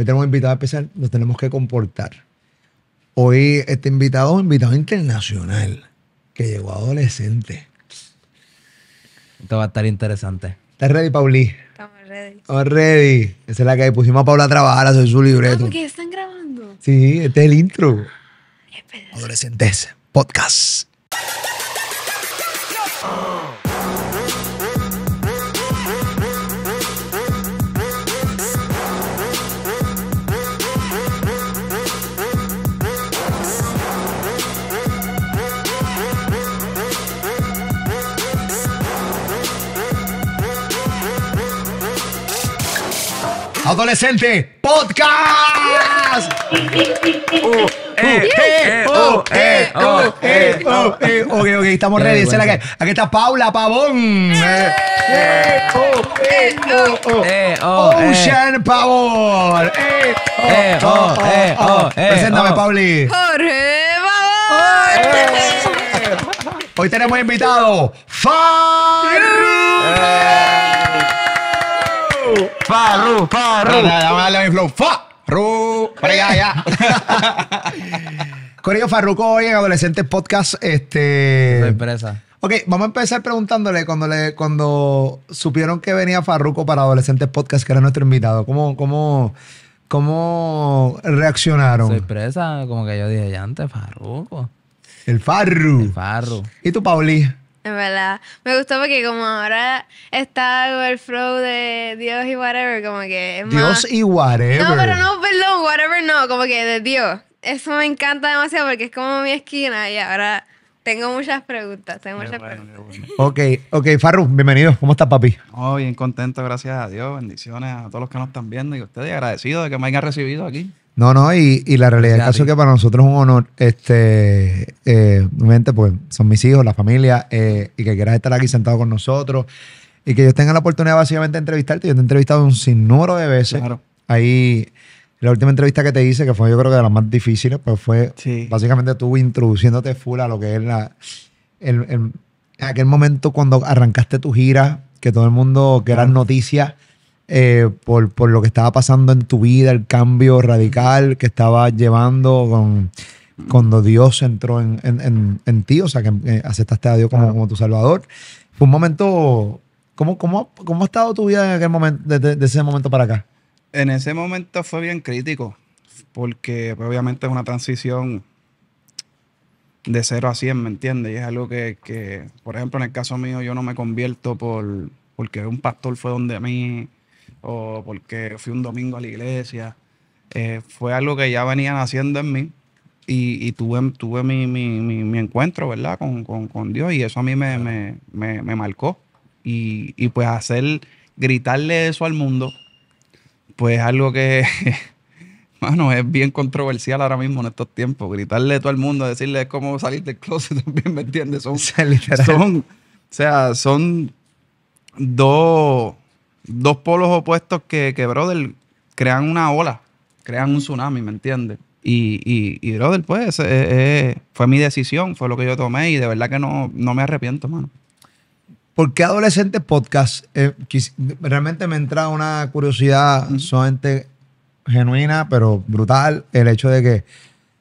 Hoy tenemos invitado especial, nos tenemos que comportar. Hoy este invitado es un invitado internacional que llegó adolescente. Esto va a estar interesante. ¿Estás ready, Pauli? Estamos ready. Estamos ready. Esa es la que pusimos a Paula a trabajar, a hacer su libreto. Ah, ¿Por están grabando. Sí, este es el intro. Adolescentes, podcast. Adolescente Podcast. Ok, ok, estamos ready. Aquí está Paula Pavón. E, e, e, Ocean Pavón. Preséntame, Pauli. Jorge Pavón. Hoy tenemos invitado Farru. Farru, Farru. flow. Farru. allá, Farruco hoy en Adolescentes Podcast. Este. Sorpresa. Ok, vamos a empezar preguntándole cuando le, cuando supieron que venía Farruco para Adolescentes Podcast, que era nuestro invitado. ¿Cómo, cómo, cómo reaccionaron? Sorpresa, como que yo dije ya antes, Farruco. El Farru. El Farru. ¿Y tú, Pauli? En verdad, me gustó porque como ahora está el flow de Dios y whatever, como que es Dios y whatever. No, pero no, perdón, whatever no, como que de Dios. Eso me encanta demasiado porque es como mi esquina y ahora tengo muchas preguntas, tengo muchas Ok, ok, Farru, bienvenido. ¿Cómo estás, papi? Oh, bien contento, gracias a Dios. Bendiciones a todos los que nos están viendo y a ustedes. Agradecido de que me hayan recibido aquí. No, no, y, la realidad es que para nosotros es un honor, este, eh, pues son mis hijos, la familia, eh, y que quieras estar aquí sentado con nosotros, y que ellos tengan la oportunidad básicamente de entrevistarte. Yo te he entrevistado un sinnúmero de veces. Ahí, la última entrevista que te hice, que fue yo creo que de las más difíciles, pues fue básicamente tú introduciéndote full a lo que es la, el, aquel momento cuando arrancaste tu gira, que todo el mundo, que eran noticias eh, por, por, lo que estaba pasando en tu vida, el cambio radical que estaba llevando con, cuando Dios entró en, en, en, en ti, o sea, que eh, aceptaste a Dios como, como tu salvador. Fue un momento, ¿cómo, cómo, cómo ha estado tu vida en aquel momento, desde, ese momento para acá? En ese momento fue bien crítico, porque obviamente es una transición de 0 a 100, ¿me entiendes? Y es algo que, que, por ejemplo, en el caso mío, yo no me convierto por porque un pastor fue donde a mí o porque fui un domingo a la iglesia. Eh, fue algo que ya venían haciendo en mí y, tuve, tuve mi, mi, mi, encuentro, ¿verdad? Con, Dios y eso a mí me, me, me, marcó. Y, y, pues hacer, gritarle eso al mundo, pues algo que, mano, es bien controversial ahora mismo en estos tiempos. Gritarle todo el mundo, decirle cómo salir del closet también, ¿me entiendes? Son, son, o sea, son dos dos polos opuestos que, que, brother, crean una ola, crean un tsunami, ¿me entiendes? Y, y, y, brother, pues, eh, eh, fue mi decisión, fue lo que yo tomé y de verdad que no, me arrepiento, mano. ¿Por qué Adolescente Podcast? Eh, realmente me entra una curiosidad solamente genuina, pero brutal, el hecho de que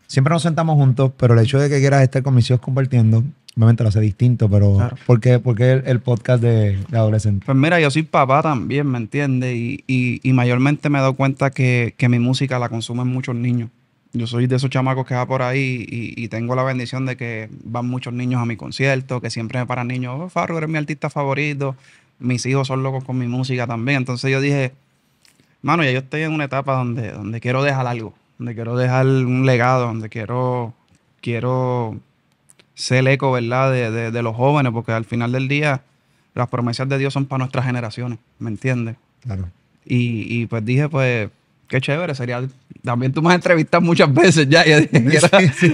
siempre nos sentamos juntos, pero el hecho de que quieras estar con mis hijos compartiendo, obviamente lo hace distinto, pero ¿por qué, el, podcast de, de Pues mira, yo soy papá también, ¿me entiendes? Y, mayormente me he dado cuenta que, mi música la consumen muchos niños. Yo soy de esos chamacos que va por ahí y, tengo la bendición de que van muchos niños a mi concierto, que siempre me paran niños, oh, Farro, eres mi artista favorito, mis hijos son locos con mi música también. Entonces yo dije, mano, ya yo estoy en una etapa donde, donde quiero dejar algo, donde quiero dejar un legado, donde quiero, quiero sé el eco, ¿verdad?, de, de, los jóvenes, porque al final del día las promesas de Dios son para nuestras generaciones, ¿me entiendes? Claro. Y, y pues dije, pues, qué chévere, sería. También tú me has entrevistado muchas veces ya. Y quiero, sí, sí,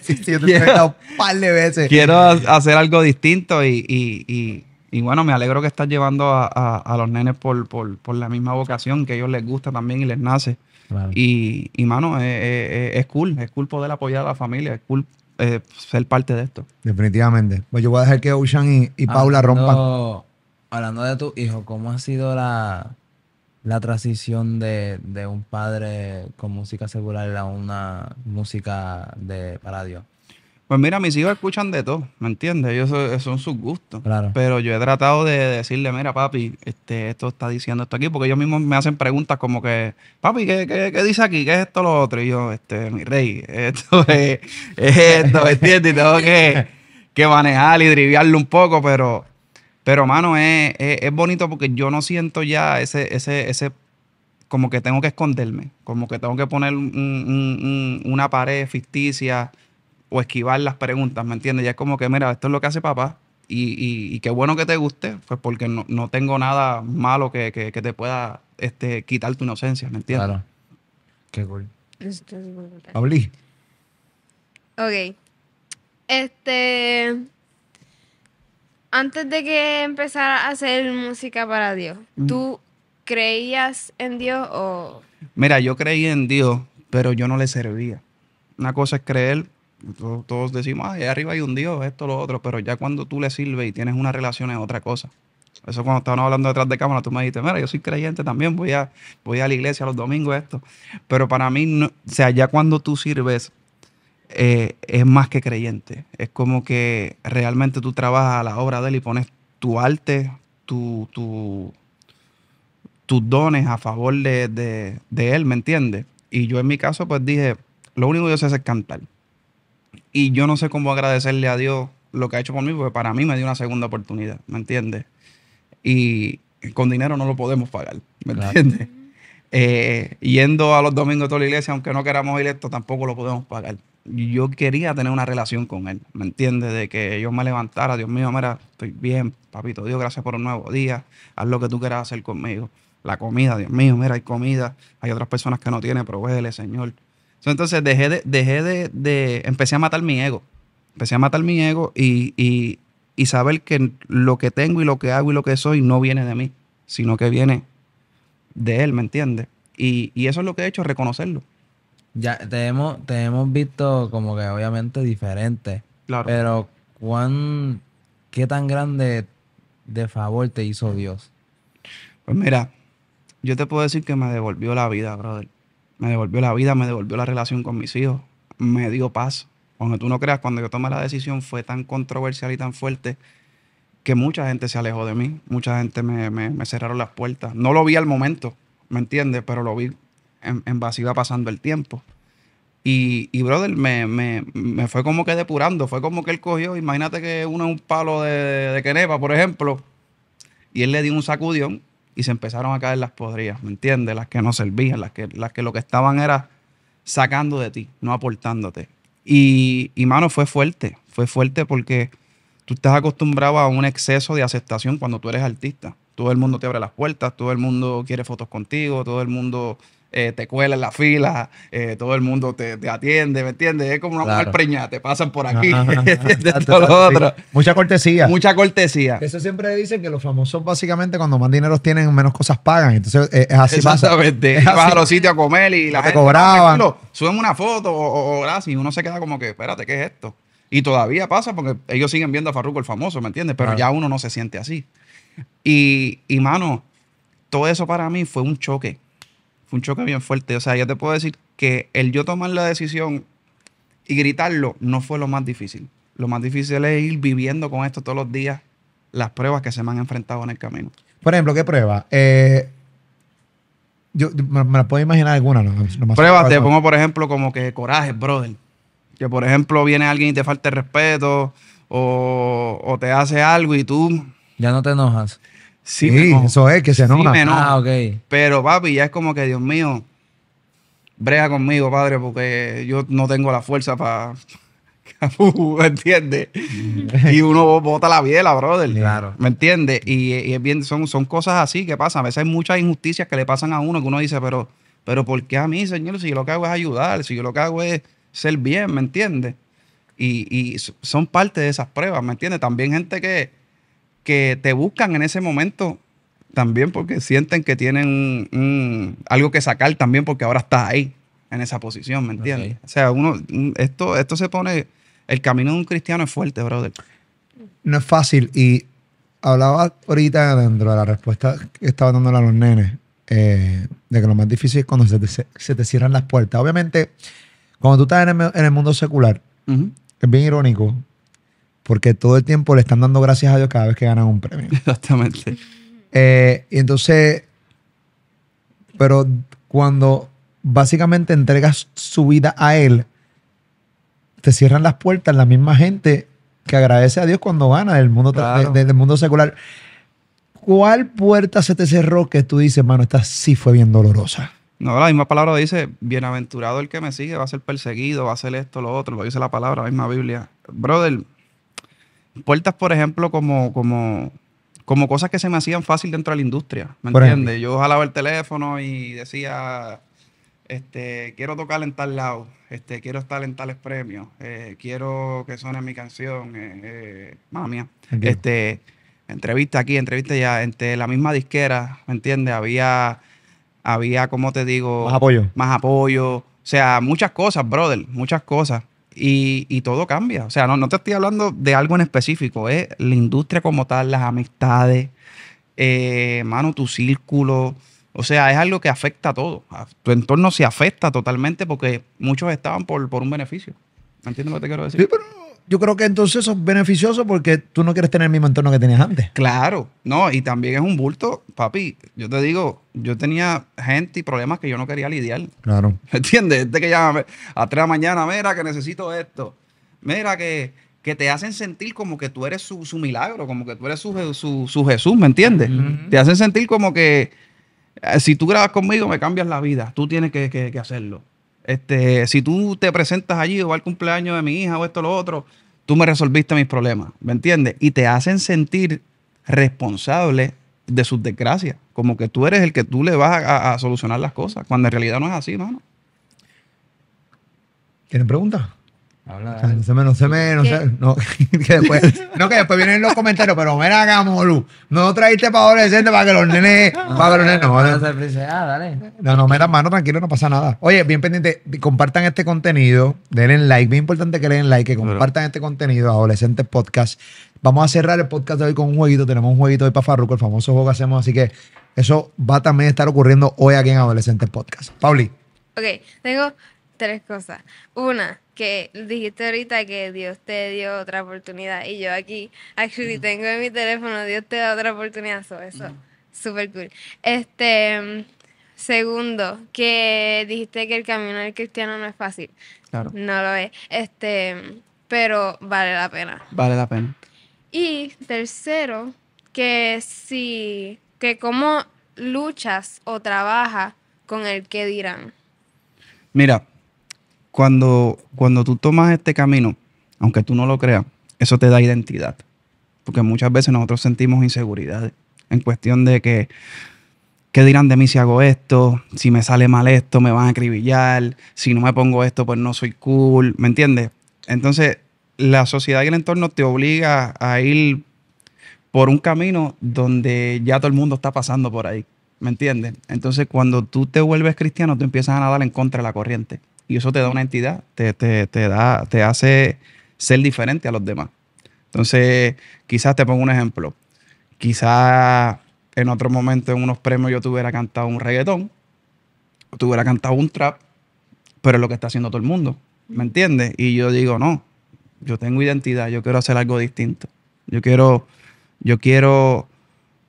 sí, te he entrevistado un par de veces. Quiero hacer algo distinto y, y, y, y bueno, me alegro que estás llevando a, a, los nenes por, por, por, la misma vocación, que a ellos les gusta también y les nace. Claro. Y, y, mano, es, es, es cool, es cool poder apoyar a la familia, es cool eh, ser parte de esto. Definitivamente. Pues yo voy a dejar que Ocean y, Paula rompan. Hablando de tu hijo, ¿cómo ha sido la, la transición de, de, un padre con música secular a una música de, para Dios? Pues mira, mis hijos escuchan de todo, ¿me entiendes? Ellos eh, son, sus gustos. Claro. Pero yo he tratado de decirle, mira, papi, este, esto está diciendo esto aquí, porque ellos mismos me hacen preguntas como que, papi, ¿qué, dice aquí? ¿Qué es esto lo otro? Y yo, este, mi rey, esto es, esto, ¿me entiendes? Y tengo que, que manejar y driviarlo un poco, pero, pero mano, es, bonito porque yo no siento ya ese, ese, ese como que tengo que esconderme, como que tengo que poner una pared ficticia o esquivar las preguntas, ¿me entiendes? Ya es como que, mira, esto es lo que hace papá y, qué bueno que te guste, pues porque no, tengo nada malo que, te pueda este, quitar tu inocencia, ¿me entiendes? Claro. Qué cool. Esto Ok. Este. Antes de que empezara a hacer música para Dios, mm. ¿tú creías en Dios o.? Mira, yo creí en Dios, pero yo no le servía. Una cosa es creer todos decimos, ah, arriba hay un Dios, esto, lo otro, pero ya cuando tú le sirves y tienes una relación es otra cosa. Eso cuando estábamos hablando detrás de cámara, tú me dijiste, mira, yo soy creyente también, voy a, voy a la iglesia los domingos, esto. Pero para mí, o sea, ya cuando tú sirves, eh, es más que creyente. Es como que realmente tú trabajas a la obra de él y pones tu arte, tu, tus dones a favor de, de él, ¿me entiendes? Y yo en mi caso, pues dije, lo único que yo sé es cantar. Y yo no sé cómo agradecerle a Dios lo que ha hecho por mí, porque para mí me dio una segunda oportunidad, ¿me entiendes? Y con dinero no lo podemos pagar, ¿me entiendes? Eh, yendo a los domingos a toda la iglesia, aunque no queramos ir esto, tampoco lo podemos pagar. Yo quería tener una relación con Él, ¿me entiendes? De que yo me levantara, Dios mío, mira, estoy bien, papito, Dios, gracias por un nuevo día, haz lo que tú quieras hacer conmigo. La comida, Dios mío, mira, hay comida, hay otras personas que no tienen, provéele, Señor entonces dejé de, dejé de, empecé a matar mi ego. Empecé a matar mi ego y, saber que lo que tengo y lo que hago y lo que soy no viene de mí, sino que viene de él, ¿me entiendes? Y, eso es lo que he hecho, reconocerlo. Ya te hemos, visto como que obviamente diferente. Claro. Pero ¿cuán, ¿qué tan grande de favor te hizo Dios? Pues mira, yo te puedo decir que me devolvió la vida, brother me devolvió la vida, me devolvió la relación con mis hijos, me dio paz. Cuando tú no creas, cuando yo tomé la decisión fue tan controversial y tan fuerte que mucha gente se alejó de mí, mucha gente me, cerraron las puertas. No lo vi al momento, ¿me entiendes? Pero lo vi en, en base pasando el tiempo. Y, y brother, me, me, me, fue como que depurando, fue como que él cogió, imagínate que uno es un palo de, de, por ejemplo, y él le dio un sacudión y se empezaron a caer las podrías, ¿me entiendes? Las que no servían, las que, las que lo que estaban era sacando de ti, no aportándote. Y, y mano, fue fuerte, fue fuerte porque tú estás acostumbrado a un exceso de aceptación cuando tú eres artista. Todo el mundo te abre las puertas, todo el mundo quiere fotos contigo, todo el mundo eh, te cuelan la fila, eh, todo el mundo te, atiende, ¿me entiendes? Es como una mujer preñada, te pasan por aquí, Mucha cortesía. Mucha cortesía. Eso siempre dicen que los famosos básicamente cuando más dinero tienen, menos cosas pagan. Entonces eh, es así Pasa. a los sitios a comer y la gente... Te ah, cobraban. No, suben una foto o, así, y uno se queda como que, espérate, ¿qué es esto? Y todavía pasa porque ellos siguen viendo a Farruko el famoso, ¿me entiendes? Pero ya uno no se siente así. Y, y, mano, todo eso para mí fue un choque fue un choque bien fuerte. O sea, yo te puedo decir que el yo tomar la decisión y gritarlo no fue lo más difícil. Lo más difícil es ir viviendo con esto todos los días, las pruebas que se me han enfrentado en el camino. Por ejemplo, ¿qué prueba? Eh, yo, me, puedo imaginar alguna. No, pruebas, te pongo por ejemplo como que coraje, brother. Que por ejemplo viene alguien y te falta el respeto o, o te hace algo y tú... Ya no te enojas. Sí, eso es, que se enoja. Ah, pero papi, ya es como que, Dios mío, brega conmigo, padre, porque yo no tengo la fuerza para... ¿Me entiendes? y uno bota la biela, brother. Claro. ¿Me entiendes? Y, son, son cosas así que pasan. A veces hay muchas injusticias que le pasan a uno que uno dice, pero, pero ¿por qué a mí, señor? Si yo lo que hago es ayudar, si yo lo que hago es ser bien, ¿me entiendes? Y, y son parte de esas pruebas, ¿me entiendes? También gente que, que te buscan en ese momento también porque sienten que tienen algo que sacar también porque ahora estás ahí, en esa posición, ¿me entiendes? O sea, uno, esto, esto se pone, el camino de un cristiano es fuerte, brother. No es fácil y hablaba ahorita dentro de la respuesta que estaba dándole a los nenes, eh, de que lo más difícil es cuando se te, cierran las puertas. Obviamente, cuando tú estás en el, mundo secular, es bien irónico porque todo el tiempo le están dando gracias a Dios cada vez que ganan un premio. Exactamente. Eh, y entonces, pero cuando básicamente entregas su vida a Él, te cierran las puertas la misma gente que agradece a Dios cuando gana del mundo, del mundo secular. ¿Cuál puerta se te cerró que tú dices, mano, esta sí fue bien dolorosa? No, la misma palabra dice, bienaventurado el que me sigue, va a ser perseguido, va a ser esto, lo otro, lo dice la palabra, la misma Biblia. Brother, puertas, por ejemplo, como, como, como cosas que se me hacían fácil dentro de la industria. ¿Me entiendes? Yo jalaba el teléfono y decía, este, quiero tocar en tal lado, este, quiero estar en tales premios, eh, quiero que suene mi canción, eh, eh Este, entrevista aquí, entrevista ya entre la misma disquera, ¿me entiendes? Había, había, como te digo? Más apoyo. Más apoyo. O sea, muchas cosas, brother, muchas cosas y, todo cambia. O sea, no, no te estoy hablando de algo en específico, es la industria como tal, las amistades, eh, mano, tu círculo. O sea, es algo que afecta a todo. tu entorno se afecta totalmente porque muchos estaban por, un beneficio. ¿Entiendes lo que te quiero decir? Sí, pero yo creo que entonces eso es beneficioso porque tú no quieres tener el mismo entorno que tenías antes. Claro, no, y también es un bulto, papi. Yo te digo, yo tenía gente y problemas que yo no quería lidiar. Claro. ¿Me entiendes? Este que llama a tres de la mañana, mira que necesito esto. Mira que, te hacen sentir como que tú eres su, milagro, como que tú eres su, Jesús, ¿me entiendes? Te hacen sentir como que eh, si tú grabas conmigo me cambias la vida, tú tienes que hacerlo. Este, si tú te presentas allí o al cumpleaños de mi hija o esto o lo otro, tú me resolviste mis problemas, ¿me entiendes? Y te hacen sentir responsable de sus desgracias, como que tú eres el que tú le vas a, a solucionar las cosas, cuando en realidad no es así, mano. ¿Tienen preguntas? no se me, no se me, no, que después, no, que después vienen los comentarios, pero ven acá, no traíste para adolescentes para que los nenes, no, para los nenes, no, no, dale. no, no, mano, tranquilo, no pasa nada. Oye, bien pendiente, compartan este contenido, denle like, bien importante que den like, que compartan este contenido, Adolescentes Podcast. Vamos a cerrar el podcast de hoy con un jueguito, tenemos un jueguito hoy para Farruko, el famoso juego que hacemos, así que eso va también a estar ocurriendo hoy aquí en Adolescentes Podcast. Pauli. Ok, tengo tres cosas. Una que dijiste ahorita que Dios te dio otra oportunidad y yo aquí, aquí tengo en mi teléfono, Dios te da otra oportunidad, eso, super cool. Este, segundo, que dijiste que el camino del cristiano no es fácil. Claro. No lo es, este, pero vale la pena. Vale la pena. Y tercero, que si, que cómo luchas o trabajas con el que dirán. Mira, cuando, cuando tú tomas este camino, aunque tú no lo creas, eso te da identidad. Porque muchas veces nosotros sentimos inseguridades en cuestión de que, ¿qué dirán de mí si hago esto? Si me sale mal esto, me van a acribillar. Si no me pongo esto, pues no soy cool. ¿Me entiendes? Entonces, la sociedad y el entorno te obliga a ir por un camino donde ya todo el mundo está pasando por ahí. ¿Me entiendes? Entonces, cuando tú te vuelves cristiano, tú empiezas a nadar en contra de la corriente y eso te da una entidad, te, te, te, da, te hace ser diferente a los demás. Entonces, quizás te pongo un ejemplo. Quizás en otro momento, en unos premios, yo tuviera cantado un reggaetón, o hubiera cantado un trap, pero es lo que está haciendo todo el mundo. ¿Me entiendes? Y yo digo, no, yo tengo identidad, yo quiero hacer algo distinto. Yo quiero, yo quiero,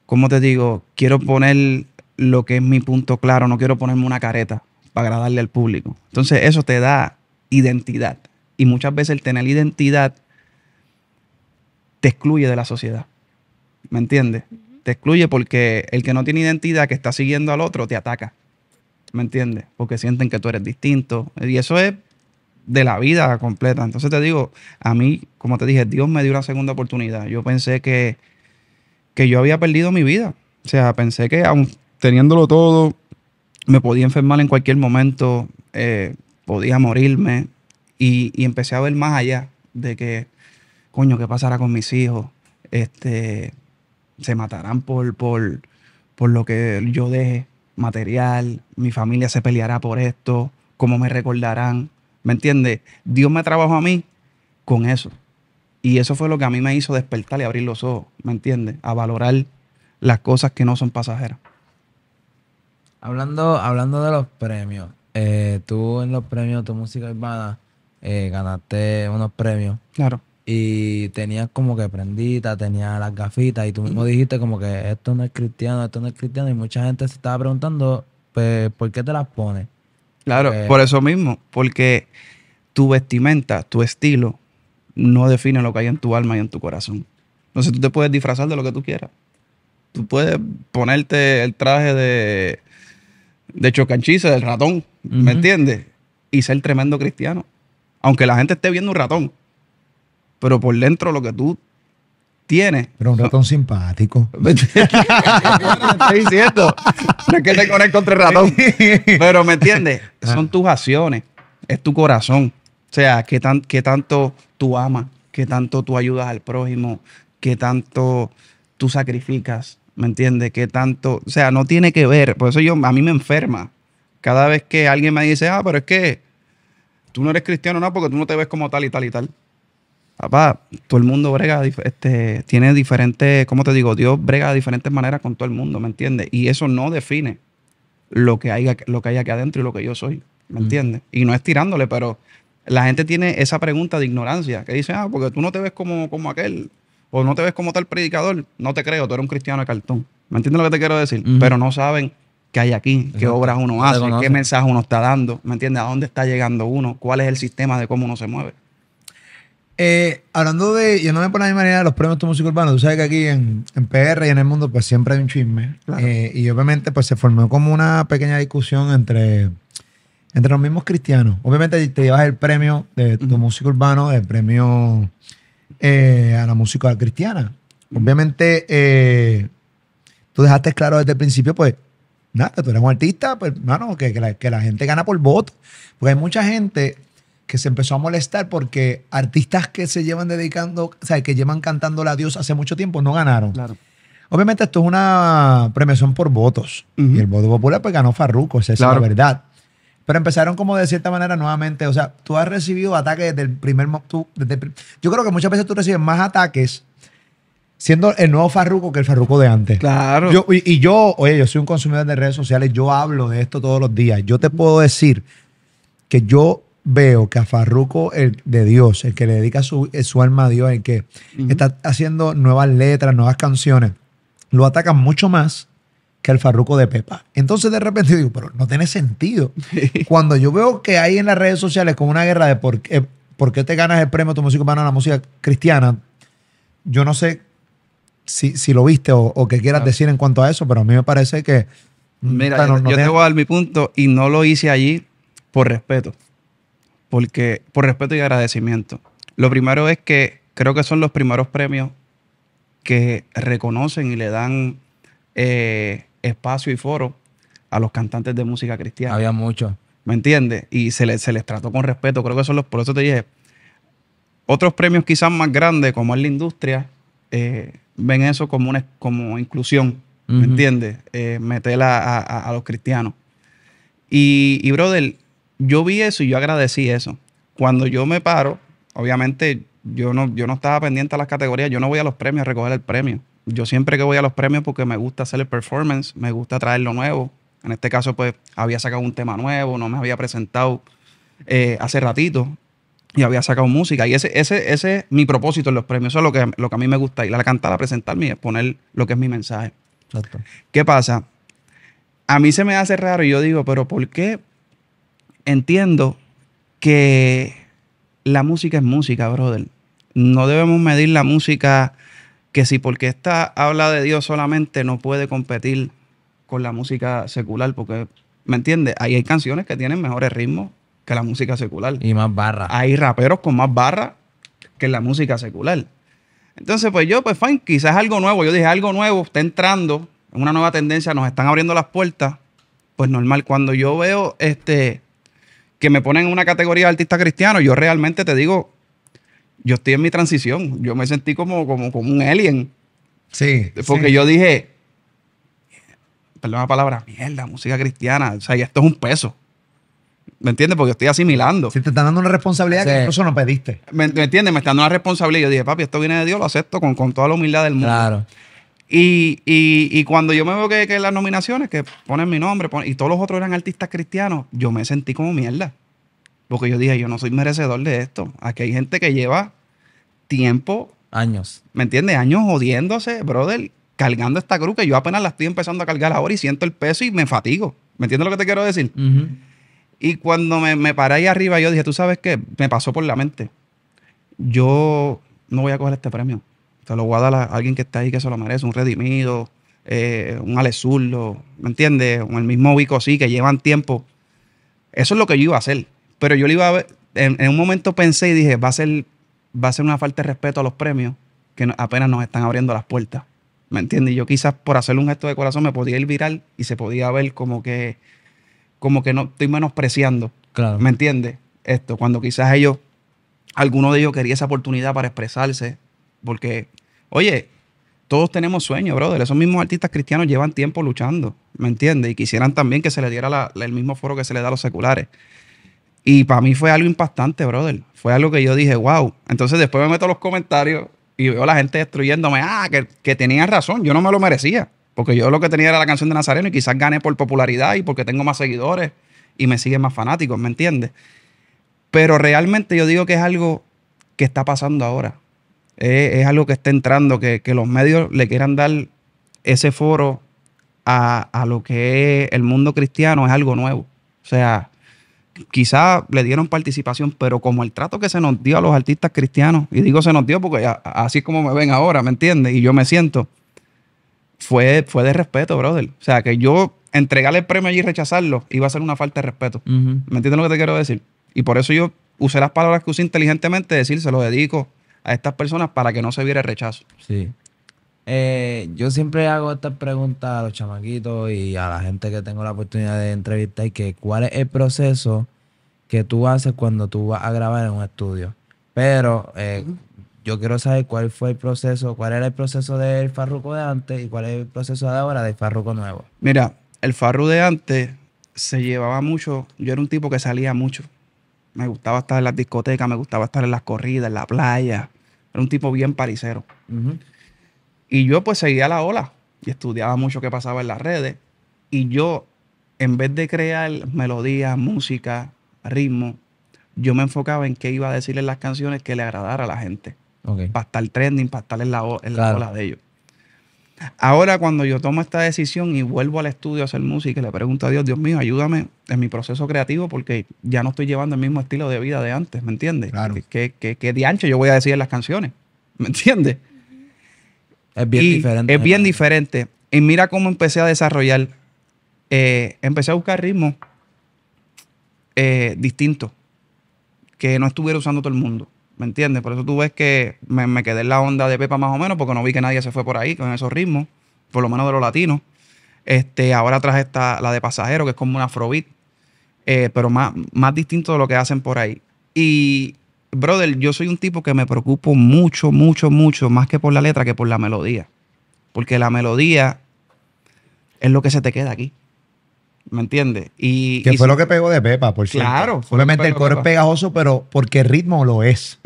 ¿cómo te digo? Quiero poner lo que es mi punto claro, no quiero ponerme una careta agradarle al público. Entonces eso te da identidad. Y muchas veces el tener identidad te excluye de la sociedad. ¿Me entiendes? Te excluye porque el que no tiene identidad, que está siguiendo al otro, te ataca. ¿Me entiendes? Porque sienten que tú eres distinto. Y eso es de la vida completa. Entonces te digo, a mí, como te dije, Dios me dio una segunda oportunidad. Yo pensé que, que yo había perdido mi vida. O sea, pensé que aún teniéndolo todo, me podía enfermar en cualquier momento, eh, podía morirme y, empecé a ver más allá de que, coño, ¿qué pasará con mis hijos? Este, se matarán por, por, por lo que yo deje material, mi familia se peleará por esto, cómo me recordarán, ¿me entiendes? Dios me trabajó a mí con eso. Y eso fue lo que a mí me hizo despertar y abrir los ojos, ¿me entiendes? A valorar las cosas que no son pasajeras. Hablando, hablando de los premios, eh, tú en los premios tu música urbana eh, ganaste unos premios. Claro. Y tenías como que prendita, tenías las gafitas y tú mismo dijiste como que esto no es cristiano, esto no es cristiano y mucha gente se estaba preguntando, pues, ¿por qué te las pones? Claro, eh, por eso mismo, porque tu vestimenta, tu estilo, no define lo que hay en tu alma y en tu corazón. Entonces tú te puedes disfrazar de lo que tú quieras. Tú puedes ponerte el traje de de Chocanchise, del ratón, ¿me entiendes? Y ser tremendo cristiano. Aunque la gente esté viendo un ratón, pero por dentro lo que tú tienes. Pero un ratón simpático. ¿Qué estoy diciendo? que te ratón. pero ¿me entiendes? Ah. Son tus acciones, es tu corazón. O sea, qué, tan, qué tanto tú amas, qué tanto tú ayudas al prójimo, qué tanto tú sacrificas ¿Me entiendes? Que tanto, o sea, no tiene que ver. Por eso yo, a mí me enferma. Cada vez que alguien me dice, ah, pero es que tú no eres cristiano, no, porque tú no te ves como tal y tal y tal. Papá, todo el mundo brega, este, tiene diferentes, ¿cómo te digo? Dios brega de diferentes maneras con todo el mundo, ¿me entiendes? Y eso no define lo que, hay, lo que hay aquí adentro y lo que yo soy, ¿me entiendes? Y no es tirándole, pero la gente tiene esa pregunta de ignorancia, que dice, ah, porque tú no te ves como, como aquel o pues no te ves como tal predicador, no te creo, tú eres un cristiano de cartón. ¿Me entiendes lo que te quiero decir? Pero no saben qué hay aquí, qué obras uno hace, qué mensaje uno está dando, ¿me entiendes? ¿A dónde está llegando uno? ¿Cuál es el sistema de cómo uno se mueve? Eh, hablando de, yo no me pongo a mi manera los premios de tu música urbana, tú sabes que aquí en, PR y en el mundo pues siempre hay un chisme. Eh, y obviamente pues se formó como una pequeña discusión entre, entre los mismos cristianos. Obviamente te llevas el premio de tu música urbana, el premio eh, a la música cristiana. Obviamente, eh, tú dejaste claro desde el principio, pues, nada, que tú eres un artista, pues, mano, que, que, la, gente gana por votos. Porque hay mucha gente que se empezó a molestar porque artistas que se llevan dedicando, o sea, que llevan cantando a Dios hace mucho tiempo no ganaron. Obviamente esto es una premiación por votos. Y el voto popular pues ganó Farruko, esa es la verdad. Pero empezaron como de cierta manera nuevamente. O sea, tú has recibido ataques desde el primer tú, Yo creo que muchas veces tú recibes más ataques siendo el nuevo farruco que el farruco de antes. Claro. y, yo, oye, yo soy un consumidor de redes sociales, yo hablo de esto todos los días. Yo te puedo decir que yo veo que a Farruco, el de Dios, el que le dedica su, eh, alma a Dios, el que está haciendo nuevas letras, nuevas canciones, lo atacan mucho más el farruco de Pepa. Entonces de repente digo, pero no tiene sentido. Cuando yo veo que hay en las redes sociales como una guerra de por qué, te ganas el premio tu músico para la música cristiana, yo no sé si, lo viste o, qué quieras decir en cuanto a eso, pero a mí me parece que... Mm, Mira, yo te voy a dar mi punto y no lo hice allí por respeto. Porque, por respeto y agradecimiento. Lo primero es que creo que son los primeros premios que reconocen y le dan eh, espacio y foro a los cantantes de música cristiana. Había muchos. ¿Me entiendes? Y se les, trató con respeto. Creo que son los, por eso te dije, otros premios quizás más grandes, como es la industria, eh, ven eso como, como inclusión, ¿me entiendes? Eh, meter a, los cristianos. Y, y, brother, yo vi eso y yo agradecí eso. Cuando yo me paro, obviamente yo no, yo no estaba pendiente a las categorías, yo no voy a los premios a recoger el premio yo siempre que voy a los premios porque me gusta hacer el performance, me gusta traer lo nuevo. En este caso, pues había sacado un tema nuevo, no me había presentado eh, hace ratito y había sacado música. Y ese, ese, ese es mi propósito en los premios. Eso es lo que, lo que a mí me gusta Y la cantada presentarme y exponer lo que es mi mensaje. Exacto. ¿Qué pasa? A mí se me hace raro y yo digo, pero ¿por qué entiendo que la música es música, brother? No debemos medir la música que si porque esta habla de Dios solamente no puede competir con la música secular, porque, ¿me entiendes? Ahí hay canciones que tienen mejores ritmos que la música secular. Y más barra. Hay raperos con más barra que la música secular. Entonces, pues yo, pues fine, quizás algo nuevo. Yo dije, algo nuevo está entrando, en una nueva tendencia, nos están abriendo las puertas. Pues normal, cuando yo veo este que me ponen en una categoría de artista cristiano, yo realmente te digo, yo estoy en mi transición. Yo me sentí como, como, un alien. Sí. Porque yo dije, perdón la palabra, mierda, música cristiana. O sea, esto es un peso. ¿Me entiendes? Porque yo estoy asimilando. Si te están dando una responsabilidad que incluso no pediste. ¿Me, entiendes? Me están dando una responsabilidad. Yo dije, papi, esto viene de Dios, lo acepto con, con toda la humildad del mundo. Claro. Y, cuando yo me veo que, que las nominaciones, que ponen mi nombre, y todos los otros eran artistas cristianos, yo me sentí como mierda. Porque yo dije, yo no soy merecedor de esto. Aquí hay gente que lleva tiempo. Años. ¿Me entiendes? Años jodiéndose, brother, cargando esta cruz que yo apenas la estoy empezando a cargar ahora y siento el peso y me fatigo. ¿Me entiendes lo que te quiero decir? Y cuando me, me, paré ahí arriba, yo dije, ¿tú sabes qué? Me pasó por la mente. Yo no voy a coger este premio. Te lo voy a dar a alguien que está ahí que se lo merece, un redimido, eh, un alezurlo, ¿me entiendes? Un el mismo Vico sí, que llevan tiempo. Eso es lo que yo iba a hacer. Pero yo le iba a en un momento pensé y dije, va a ser va a ser una falta de respeto a los premios que apenas nos están abriendo las puertas. ¿Me entiendes? Yo quizás por hacer un gesto de corazón me podía ir viral y se podía ver como que, como que no estoy menospreciando. Claro. ¿Me entiendes? Esto, cuando quizás ellos, alguno de ellos quería esa oportunidad para expresarse, porque, oye, todos tenemos sueños, brother. Esos mismos artistas cristianos llevan tiempo luchando, ¿me entiendes? Y quisieran también que se les diera el mismo foro que se le da a los seculares. Y para mí fue algo impactante, brother. Fue algo que yo dije, wow. Entonces después me meto a los comentarios y veo a la gente destruyéndome. Ah, que, que tenían razón, yo no me lo merecía. Porque yo lo que tenía era la canción de Nazareno y quizás gané por popularidad y porque tengo más seguidores y me siguen más fanáticos, ¿me entiendes? Pero realmente yo digo que es algo que está pasando ahora. Es, algo que está entrando, que, los medios le quieran dar ese foro a, a, lo que es el mundo cristiano, es algo nuevo. O sea, quizá le dieron participación, pero como el trato que se nos dio a los artistas cristianos, y digo se nos dio porque así como me ven ahora, ¿me entiendes? Y yo me siento, fue, fue de respeto, brother. O sea, que yo entregarle el premio allí y rechazarlo iba a ser una falta de respeto. ¿Me entiendes lo que te quiero decir? Y por eso yo usé las palabras que usé inteligentemente, decir, se lo dedico a estas personas para que no se viera el rechazo. Sí. Eh, yo siempre hago esta pregunta a los chamaquitos y a la gente que tengo la oportunidad de entrevistar y que cuál es el proceso que tú haces cuando tú vas a grabar en un estudio. Pero eh, yo quiero saber cuál fue el proceso, cuál era el proceso del Farruco de antes y cuál es el proceso de ahora del Farruco nuevo. Mira, el Farru de antes se llevaba mucho. Yo era un tipo que salía mucho. Me gustaba estar en las discotecas, me gustaba estar en las corridas, en la playa. Era un tipo bien paricero. Y yo pues seguía la ola y estudiaba mucho qué pasaba en las redes. Y yo, en vez de crear melodías, música, ritmo, yo me enfocaba en qué iba a decirle las canciones que le agradara a la gente. Okay. Para estar trending, para estar en la, ola de ellos. Ahora cuando yo tomo esta decisión y vuelvo al estudio a hacer música y le pregunto a Dios, Dios mío, ayúdame en mi proceso creativo porque ya no estoy llevando el mismo estilo de vida de antes, ¿me entiendes? Claro. ¿Qué, qué, de ancho yo voy a decir en las canciones? ¿Me entiendes? Es bien diferente. Es bien diferente. Y mira cómo empecé a desarrollar. Eh, empecé a buscar ritmos eh, distintos que no estuviera usando todo el mundo. ¿Me entiendes? Por eso tú ves que me, quedé en la onda de Pepa más o menos, porque no vi que nadie se fue por ahí con esos ritmos, por lo menos de los latinos. Este, ahora traje esta, la de pasajero, que es como una afrobeat, eh, pero más, más distinto de lo que hacen por ahí. Y brother, yo soy un tipo que me preocupo mucho, mucho, mucho, más que por la letra que por la melodía. Porque la melodía es lo que se te queda aquí. ¿Me entiendes? Y, que fue lo que pegó de Pepa, por cierto. Claro. Obviamente el coro es pegajoso, pero porque el ritmo lo es.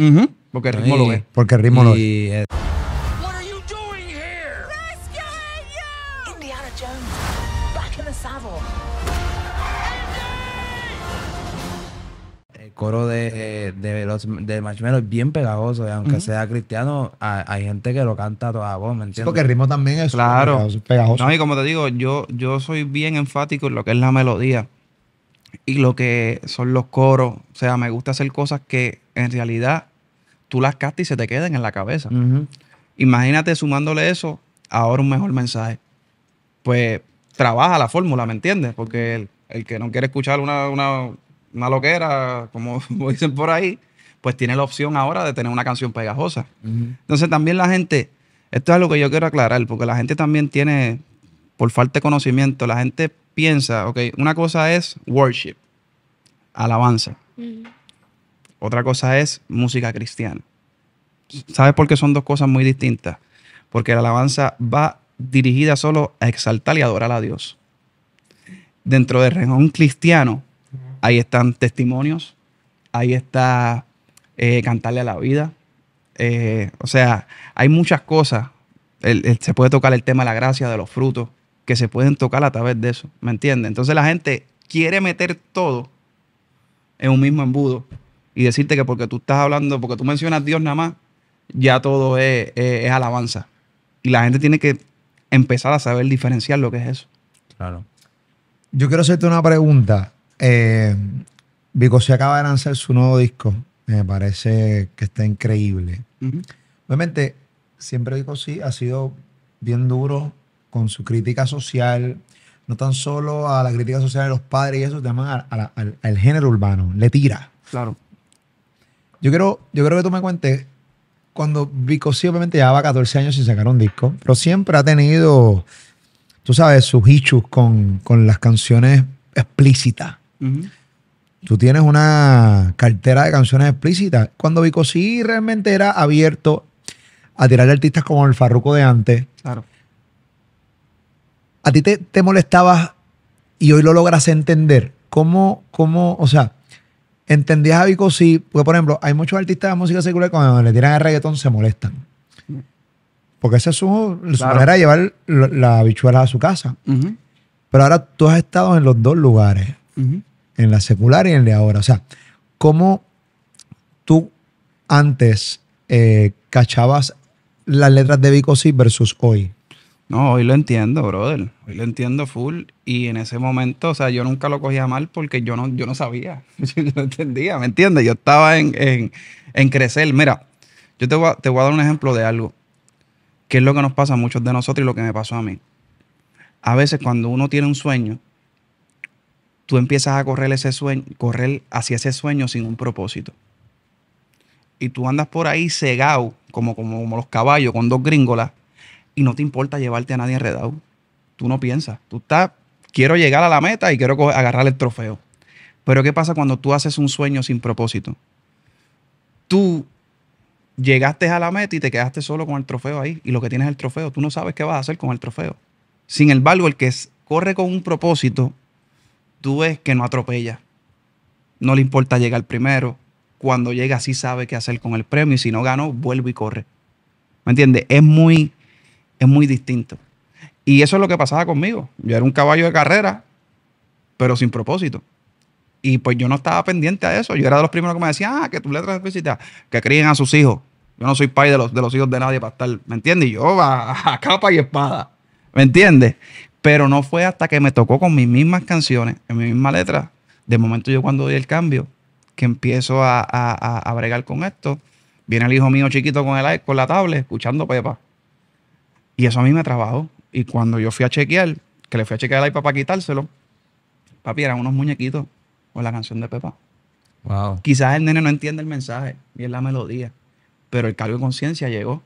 Porque el ritmo lo es. Porque el ritmo lo es. coro de, eh, de, los, de Marshmello es bien pegajoso, y aunque sea cristiano, hay, gente que lo canta a toda voz, ¿me entiendes? porque el ritmo también es claro. pegajoso, No, y como te digo, yo, yo soy bien enfático en lo que es la melodía y lo que son los coros. O sea, me gusta hacer cosas que en realidad tú las castas y se te queden en la cabeza. Imagínate sumándole eso, ahora un mejor mensaje. Pues trabaja la fórmula, ¿me entiendes? Porque el, que no quiere escuchar una una loquera, como, como dicen por ahí, pues tiene la opción ahora de tener una canción pegajosa. Entonces también la gente, esto es lo que yo quiero aclarar, porque la gente también tiene, por falta de conocimiento, la gente piensa, ok, una cosa es worship, alabanza. Otra cosa es música cristiana. ¿Sabes por qué son dos cosas muy distintas? Porque la alabanza va dirigida solo a exaltar y adorar a Dios. Dentro del renón cristiano, Ahí están testimonios, ahí está eh, cantarle a la vida. Eh, o sea, hay muchas cosas. se puede tocar el tema de la gracia, de los frutos, que se pueden tocar a través de eso. ¿Me entiendes? Entonces la gente quiere meter todo en un mismo embudo y decirte que porque tú estás hablando, porque tú mencionas Dios nada más, ya todo es, es alabanza. Y la gente tiene que empezar a saber diferenciar lo que es eso. Claro. Yo quiero hacerte una pregunta eh, acaba de lanzar su nuevo disco. Me parece que está increíble. Obviamente, siempre Vico ha sido bien duro con su crítica social, no tan solo a la crítica social de los padres y eso, además al, género urbano. Le tira. Claro. Yo quiero, yo creo que tú me cuentes, cuando Vico obviamente llevaba 14 años sin sacar un disco, pero siempre ha tenido, tú sabes, sus issues con, con las canciones explícitas. Tú tienes una cartera de canciones explícitas. Cuando Vico sí realmente era abierto a tirar artistas como el Farruco de antes. Claro. A ti te, te molestabas y hoy lo logras entender. ¿Cómo, cómo, o sea, entendías a Vico Porque, por ejemplo, hay muchos artistas de música secular que cuando le tiran el reggaetón se molestan. Porque esa es su, su manera de llevar la, habichuela a su casa. Pero ahora tú has estado en los dos lugares en la secular y en la de ahora. O sea, ¿cómo tú antes eh, cachabas las letras de Vico versus hoy? No, hoy lo entiendo, brother. Hoy lo entiendo full. Y en ese momento, o sea, yo nunca lo cogía mal porque yo no, yo no sabía. yo no entendía, ¿me entiendes? Yo estaba en, en, crecer. Mira, yo te voy, te voy a dar un ejemplo de algo. Que es lo que nos pasa a muchos de nosotros y lo que me pasó a mí. A veces cuando uno tiene un sueño, tú empiezas a correr, ese sueño, correr hacia ese sueño sin un propósito. Y tú andas por ahí cegado, como, como, como los caballos, con dos gringolas, y no te importa llevarte a nadie enredado. Tú no piensas. Tú estás, quiero llegar a la meta y quiero agarrar el trofeo. Pero ¿qué pasa cuando tú haces un sueño sin propósito? Tú llegaste a la meta y te quedaste solo con el trofeo ahí. Y lo que tienes es el trofeo. Tú no sabes qué vas a hacer con el trofeo. Sin embargo, el que corre con un propósito tú ves que no atropella. No le importa llegar primero. Cuando llega sí sabe qué hacer con el premio y si no gano vuelvo y corre. ¿Me entiendes? Es muy, es muy distinto. Y eso es lo que pasaba conmigo. Yo era un caballo de carrera, pero sin propósito. Y pues yo no estaba pendiente a eso. Yo era de los primeros que me decían, ah, que tus letras visita, que críen a sus hijos. Yo no soy padre de los, hijos de nadie para estar, ¿me entiendes? Y yo a, a capa y espada, ¿me entiendes? Pero no fue hasta que me tocó con mis mismas canciones, en mis mismas letras. De momento yo cuando doy el cambio, que empiezo a, bregar con esto, viene el hijo mío chiquito con, el, con la tablet, escuchando Pepa. Y eso a mí me trabajó. Y cuando yo fui a chequear, que le fui a chequear el iPad para quitárselo, papi, eran unos muñequitos con la canción de Pepa. Wow. Quizás el nene no entiende el mensaje, ni es la melodía, pero el cargo de conciencia llegó.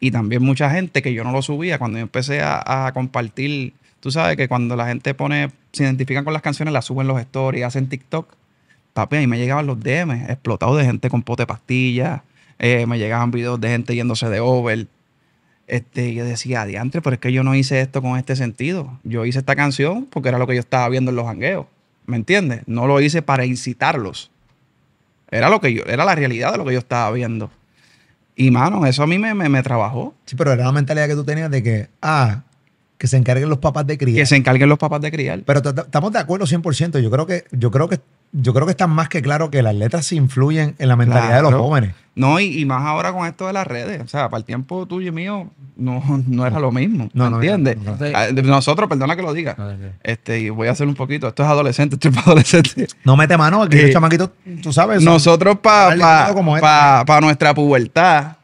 Y también mucha gente que yo no lo subía, cuando yo empecé a, a compartir Tú sabes que cuando la gente pone, se identifican con las canciones, las suben los stories, hacen TikTok. Papi, ahí me llegaban los DMs explotados de gente con pote de eh, me llegaban videos de gente yéndose de over. Este, yo decía, adiante, pero es que yo no hice esto con este sentido. Yo hice esta canción porque era lo que yo estaba viendo en los jangueos. ¿Me entiendes? No lo hice para incitarlos. Era lo que yo, era la realidad de lo que yo estaba viendo. Y mano, eso a mí me, me trabajó. Sí, pero era la mentalidad que tú tenías de que, ah, que se encarguen los papás de criar. Que se encarguen los papás de criar. Pero estamos de acuerdo 100%. Yo creo que, yo creo que, yo creo que está más que claro que las letras influyen en la mentalidad de los jóvenes. No, y, más ahora con esto de las redes. O sea, para el tiempo tuyo y mío, no, no era lo mismo. No, ¿me ¿Entiendes? Ah, nosotros, perdona que lo diga. Este, y voy a hacer un poquito. Esto es adolescente, esto adolescente. No mete mano, el chamaquito, tú sabes. Nosotros, para este. nuestra pubertad,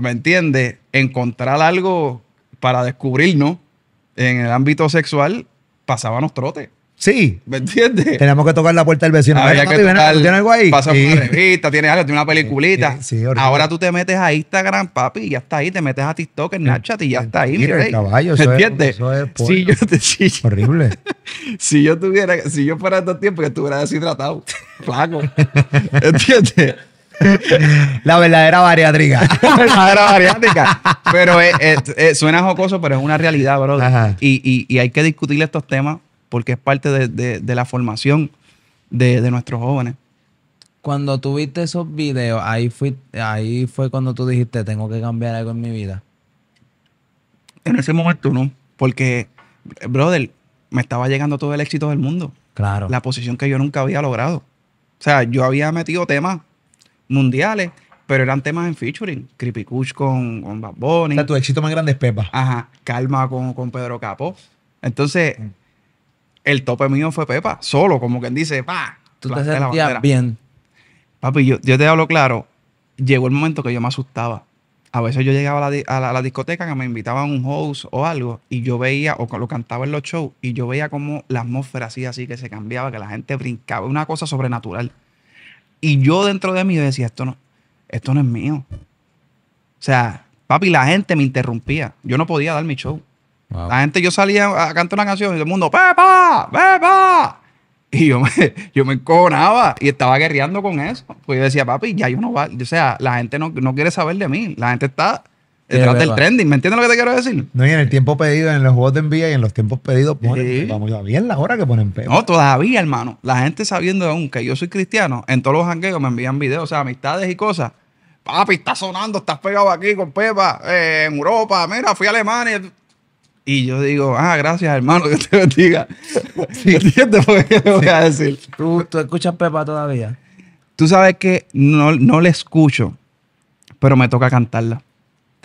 ¿me entiendes? Encontrar algo para descubrirnos en el ámbito sexual pasábamos trote. Sí. ¿Me entiendes? Tenemos que tocar la puerta del vecino. Había que algo ahí? Pasa una revista, tiene algo, tiene una peliculita. Ahora tú te metes a Instagram, papi, y ya está ahí. Te metes a TikTok, en Snapchat y ya está ahí. Mira, el caballo, ¿me entiendes? Eso es yo te, horrible. si yo tuviera, si yo fuera estos tiempos, que estuviera deshidratado, flaco. ¿Entiendes? La verdadera bariátrica. La verdadera bariátrica. Pero suena jocoso, pero es una realidad, brother Y, hay que discutir estos temas porque es parte de, la formación de, nuestros jóvenes. Cuando tuviste esos videos, ahí, fui, ahí fue cuando tú dijiste, tengo que cambiar algo en mi vida. En ese momento no, porque, brother, me estaba llegando todo el éxito del mundo. Claro. La posición que yo nunca había logrado. O sea, yo había metido temas mundiales, pero eran temas en featuring. Creepy Kush con, con Bad Bunny. tu éxito más grande es Pepa. Ajá. Calma con, Pedro Capó. Entonces, mm. el tope mío fue Pepa, solo, como quien dice, pa. Tú te sentías bien. Papi, yo, te hablo claro. Llegó el momento que yo me asustaba. A veces yo llegaba a la, discoteca que me invitaban un host o algo y yo veía, o lo cantaba en los shows, y yo veía como la atmósfera así, así que se cambiaba, que la gente brincaba, una cosa sobrenatural. Y yo dentro de mí decía, esto no, esto no es mío. O sea, papi, la gente me interrumpía. Yo no podía dar mi show. La gente, yo salía a cantar una canción y todo el mundo, ¡Pepa! ¡Pepa! Y yo me, yo encojonaba y estaba guerreando con eso. Pues yo decía, papi, ya yo no va. O sea, la gente no, no quiere saber de mí. La gente está del trending, ¿me entiendes lo que te quiero decir? No, y en el tiempo pedido, en los juegos de envía y en los tiempos pedidos, ponen, vamos todavía la hora que ponen Pepa. No, todavía, hermano. La gente sabiendo aún que yo soy cristiano, en todos los jangueos me envían videos, o sea, amistades y cosas. Papi, está sonando, estás pegado aquí con Pepa, eh, en Europa, mira, fui a Alemania. Y yo digo, ah, gracias, hermano, que te lo diga. ¿Entiendes por qué te voy a decir? ¿Tú, escuchas Pepa todavía? Tú sabes que no, no le escucho, pero me toca cantarla.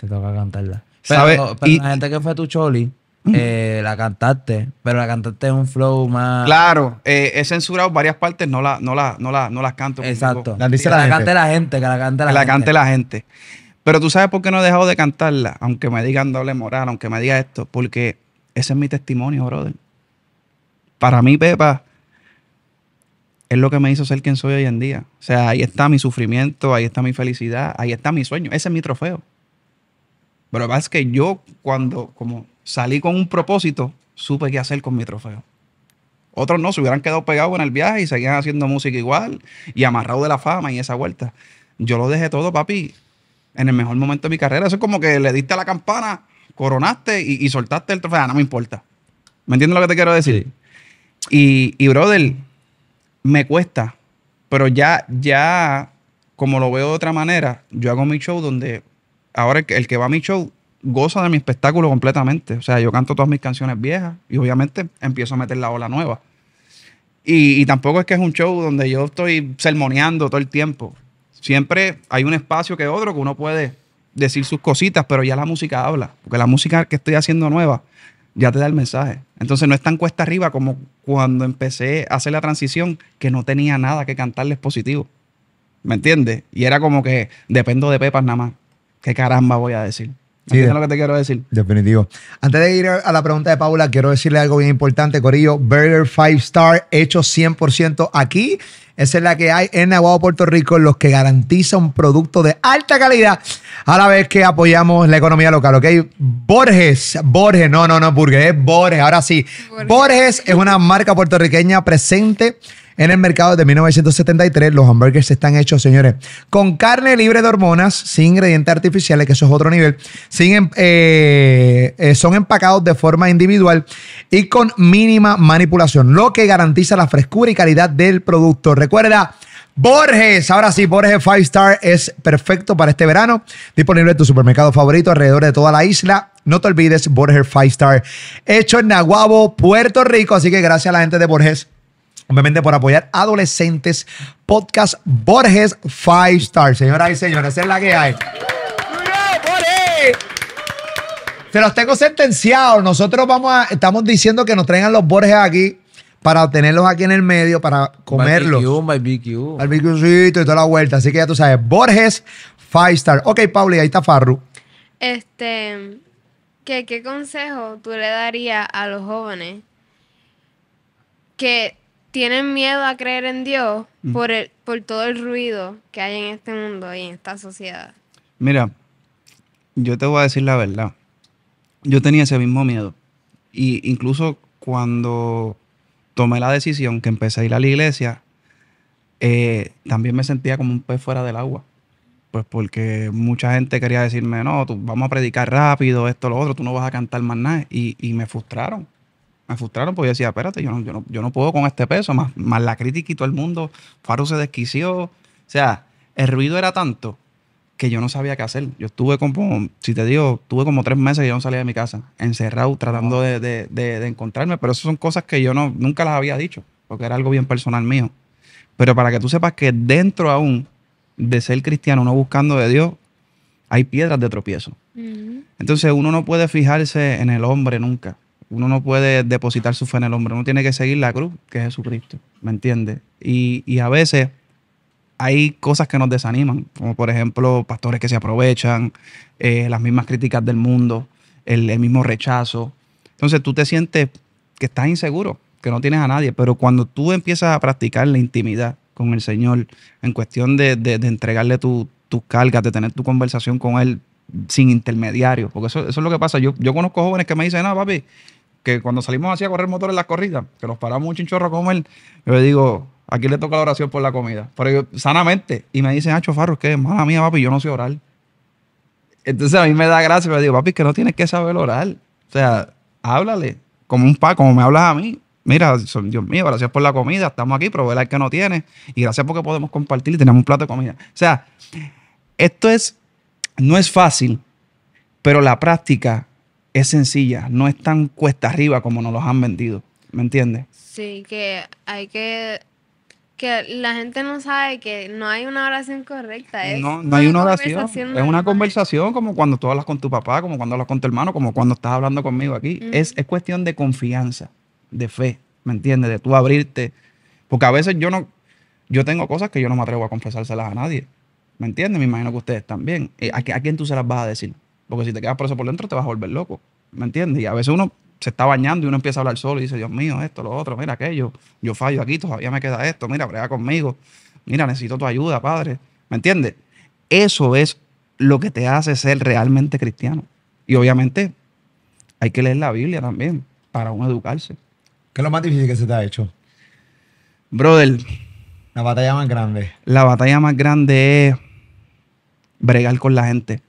Te toca cantarla. Pero, la gente que fue tu choli, eh, la cantaste, pero la cantaste en un flow más. Claro, eh, he censurado varias partes, no, la, no, la, no, no las canto. Exacto. La, que la, cante la gente, que la cante la La cante la gente. Pero tú sabes por qué no he dejado de cantarla, aunque me digan doble moral, aunque me diga esto, porque ese es mi testimonio, brother. Para mí, Pepa, es lo que me hizo ser quien soy hoy en día. O sea, ahí está mi sufrimiento, ahí está mi felicidad, ahí está mi sueño, ese es mi trofeo. Pero lo que es que yo cuando como salí con un propósito, supe qué hacer con mi trofeo. Otros no, se hubieran quedado pegados en el viaje y seguían haciendo música igual y amarrado de la fama y esa vuelta. Yo lo dejé todo, papi, en el mejor momento de mi carrera. Eso es como que le diste a la campana, coronaste y, soltaste el trofeo. Ah, no me importa. ¿Me entiendes lo que te quiero decir? Y, y, brother, me cuesta. Pero ya, ya, como lo veo de otra manera, yo hago mi show donde ahora el que, va a mi show goza de mi espectáculo completamente. O sea, yo canto todas mis canciones viejas y obviamente empiezo a meter la ola nueva. Y, tampoco es que es un show donde yo estoy sermoneando todo el tiempo. Siempre hay un espacio que otro que uno puede decir sus cositas, pero ya la música habla. Porque la música que estoy haciendo nueva ya te da el mensaje. Entonces no es tan cuesta arriba como cuando empecé a hacer la transición que no tenía nada que cantarles positivo. ¿Me entiendes? Y era como que dependo de Pepas nada más. ¿qué caramba voy a decir? Sí, es lo que te quiero decir? Definitivo. Antes de ir a la pregunta de Paula, quiero decirle algo bien importante, Corillo. Burger 5 Star, hecho 100% aquí. Esa es la que hay en Aguado, Puerto Rico, los que garantiza un producto de alta calidad a la vez que apoyamos la economía local, ¿ok? Borges, Borges, no, no, no, Burger, es Borges, ahora sí. Borges es una marca puertorriqueña presente en el mercado desde 1973. Los hamburgers están hechos, señores, con carne libre de hormonas, sin ingredientes artificiales, que eso es otro nivel. Sin, em, eh, eh, son empacados de forma individual y con mínima manipulación, lo que garantiza la frescura y calidad del producto. Recuerda, Borges, ahora sí, Borges Five Star es perfecto para este verano. Disponible en tu supermercado favorito alrededor de toda la isla. No te olvides, Borges Five Star, hecho en Nahuabo, Puerto Rico. Así que gracias a la gente de Borges obviamente por apoyar adolescentes. Podcast Borges Five Star. Señoras y señores, es la que hay. Se los tengo sentenciados. Nosotros vamos a, estamos diciendo que nos traigan los Borges aquí para tenerlos aquí en el medio, para comerlos. Al barbecue. sí, y toda la vuelta. Así que ya tú sabes, Borges Five Star. Ok, Pauli, ahí está Farru. Este, ¿qué consejo tú le darías a los jóvenes que tienen miedo a creer en Dios mm. por, el, por todo el ruido que hay en este mundo y en esta sociedad. Mira, yo te voy a decir la verdad. Yo tenía ese mismo miedo. Y incluso cuando tomé la decisión que empecé a ir a la iglesia, eh, también me sentía como un pez fuera del agua. Pues porque mucha gente quería decirme, no, tú vamos a predicar rápido, esto, lo otro, tú no vas a cantar más nada. y me frustraron me frustraron porque yo decía, espérate, yo no, yo no, puedo con este peso, más, más la crítica y todo el mundo, Faro se desquició. O sea, el ruido era tanto que yo no sabía qué hacer. Yo estuve como, si te digo, tuve como tres meses que yo no salía de mi casa, encerrado, tratando de, encontrarme, pero esas son cosas que yo no, nunca las había dicho, porque era algo bien personal mío. Pero para que tú sepas que dentro aún de ser cristiano, uno buscando de Dios, hay piedras de tropiezo. Mm. Entonces uno no puede fijarse en el hombre nunca uno no puede depositar su fe en el hombre, uno tiene que seguir la cruz, que es Jesucristo, ¿me entiendes? Y, a veces hay cosas que nos desaniman, como por ejemplo pastores que se aprovechan, eh, las mismas críticas del mundo, el, mismo rechazo. Entonces tú te sientes que estás inseguro, que no tienes a nadie, pero cuando tú empiezas a practicar la intimidad con el Señor, en cuestión de, entregarle tus tu cargas, de tener tu conversación con Él sin intermediario. porque eso, es lo que pasa. Yo, yo conozco jóvenes que me dicen, no, papi, que cuando salimos así a correr motores en la corrida que nos paramos un chinchorro como él yo le digo, aquí le toca la oración por la comida. Pero yo, sanamente. Y me dicen, ah, Farro, es que mala mía, papi, yo no sé orar. Entonces a mí me da gracia, pero digo, papi, que no tienes que saber orar. O sea, háblale, como un pa, como me hablas a mí. Mira, Dios mío, gracias por la comida, estamos aquí, vela el que no tiene. Y gracias porque podemos compartir y tenemos un plato de comida. O sea, esto es, no es fácil, pero la práctica es sencilla, no es tan cuesta arriba como nos los han vendido. ¿Me entiendes? Sí, que hay que que la gente no sabe que no hay una oración correcta. no, no hay una, oración. Es una conversación como cuando tú hablas con tu papá, como cuando hablas con tu hermano, como cuando estás hablando conmigo aquí. es, cuestión de confianza, de fe, ¿me entiendes? De tú abrirte. Porque a veces yo no, yo tengo cosas que yo no me atrevo a confesárselas a nadie. ¿Me entiendes? Me imagino que ustedes también. Eh, ¿A quién tú se las vas a decir? Porque si te quedas preso por dentro, te vas a volver loco. ¿Me entiendes? Y a veces uno se está bañando y uno empieza a hablar solo y dice, Dios mío, esto, lo otro, mira aquello, yo fallo aquí, todavía me queda esto, mira, brega conmigo, mira, necesito tu ayuda, padre. ¿Me entiendes? Eso es lo que te hace ser realmente cristiano. Y obviamente hay que leer la Biblia también para uno educarse. ¿Qué es lo más difícil que se te ha hecho? Brother. La batalla más grande. La batalla más grande es bregar con la gente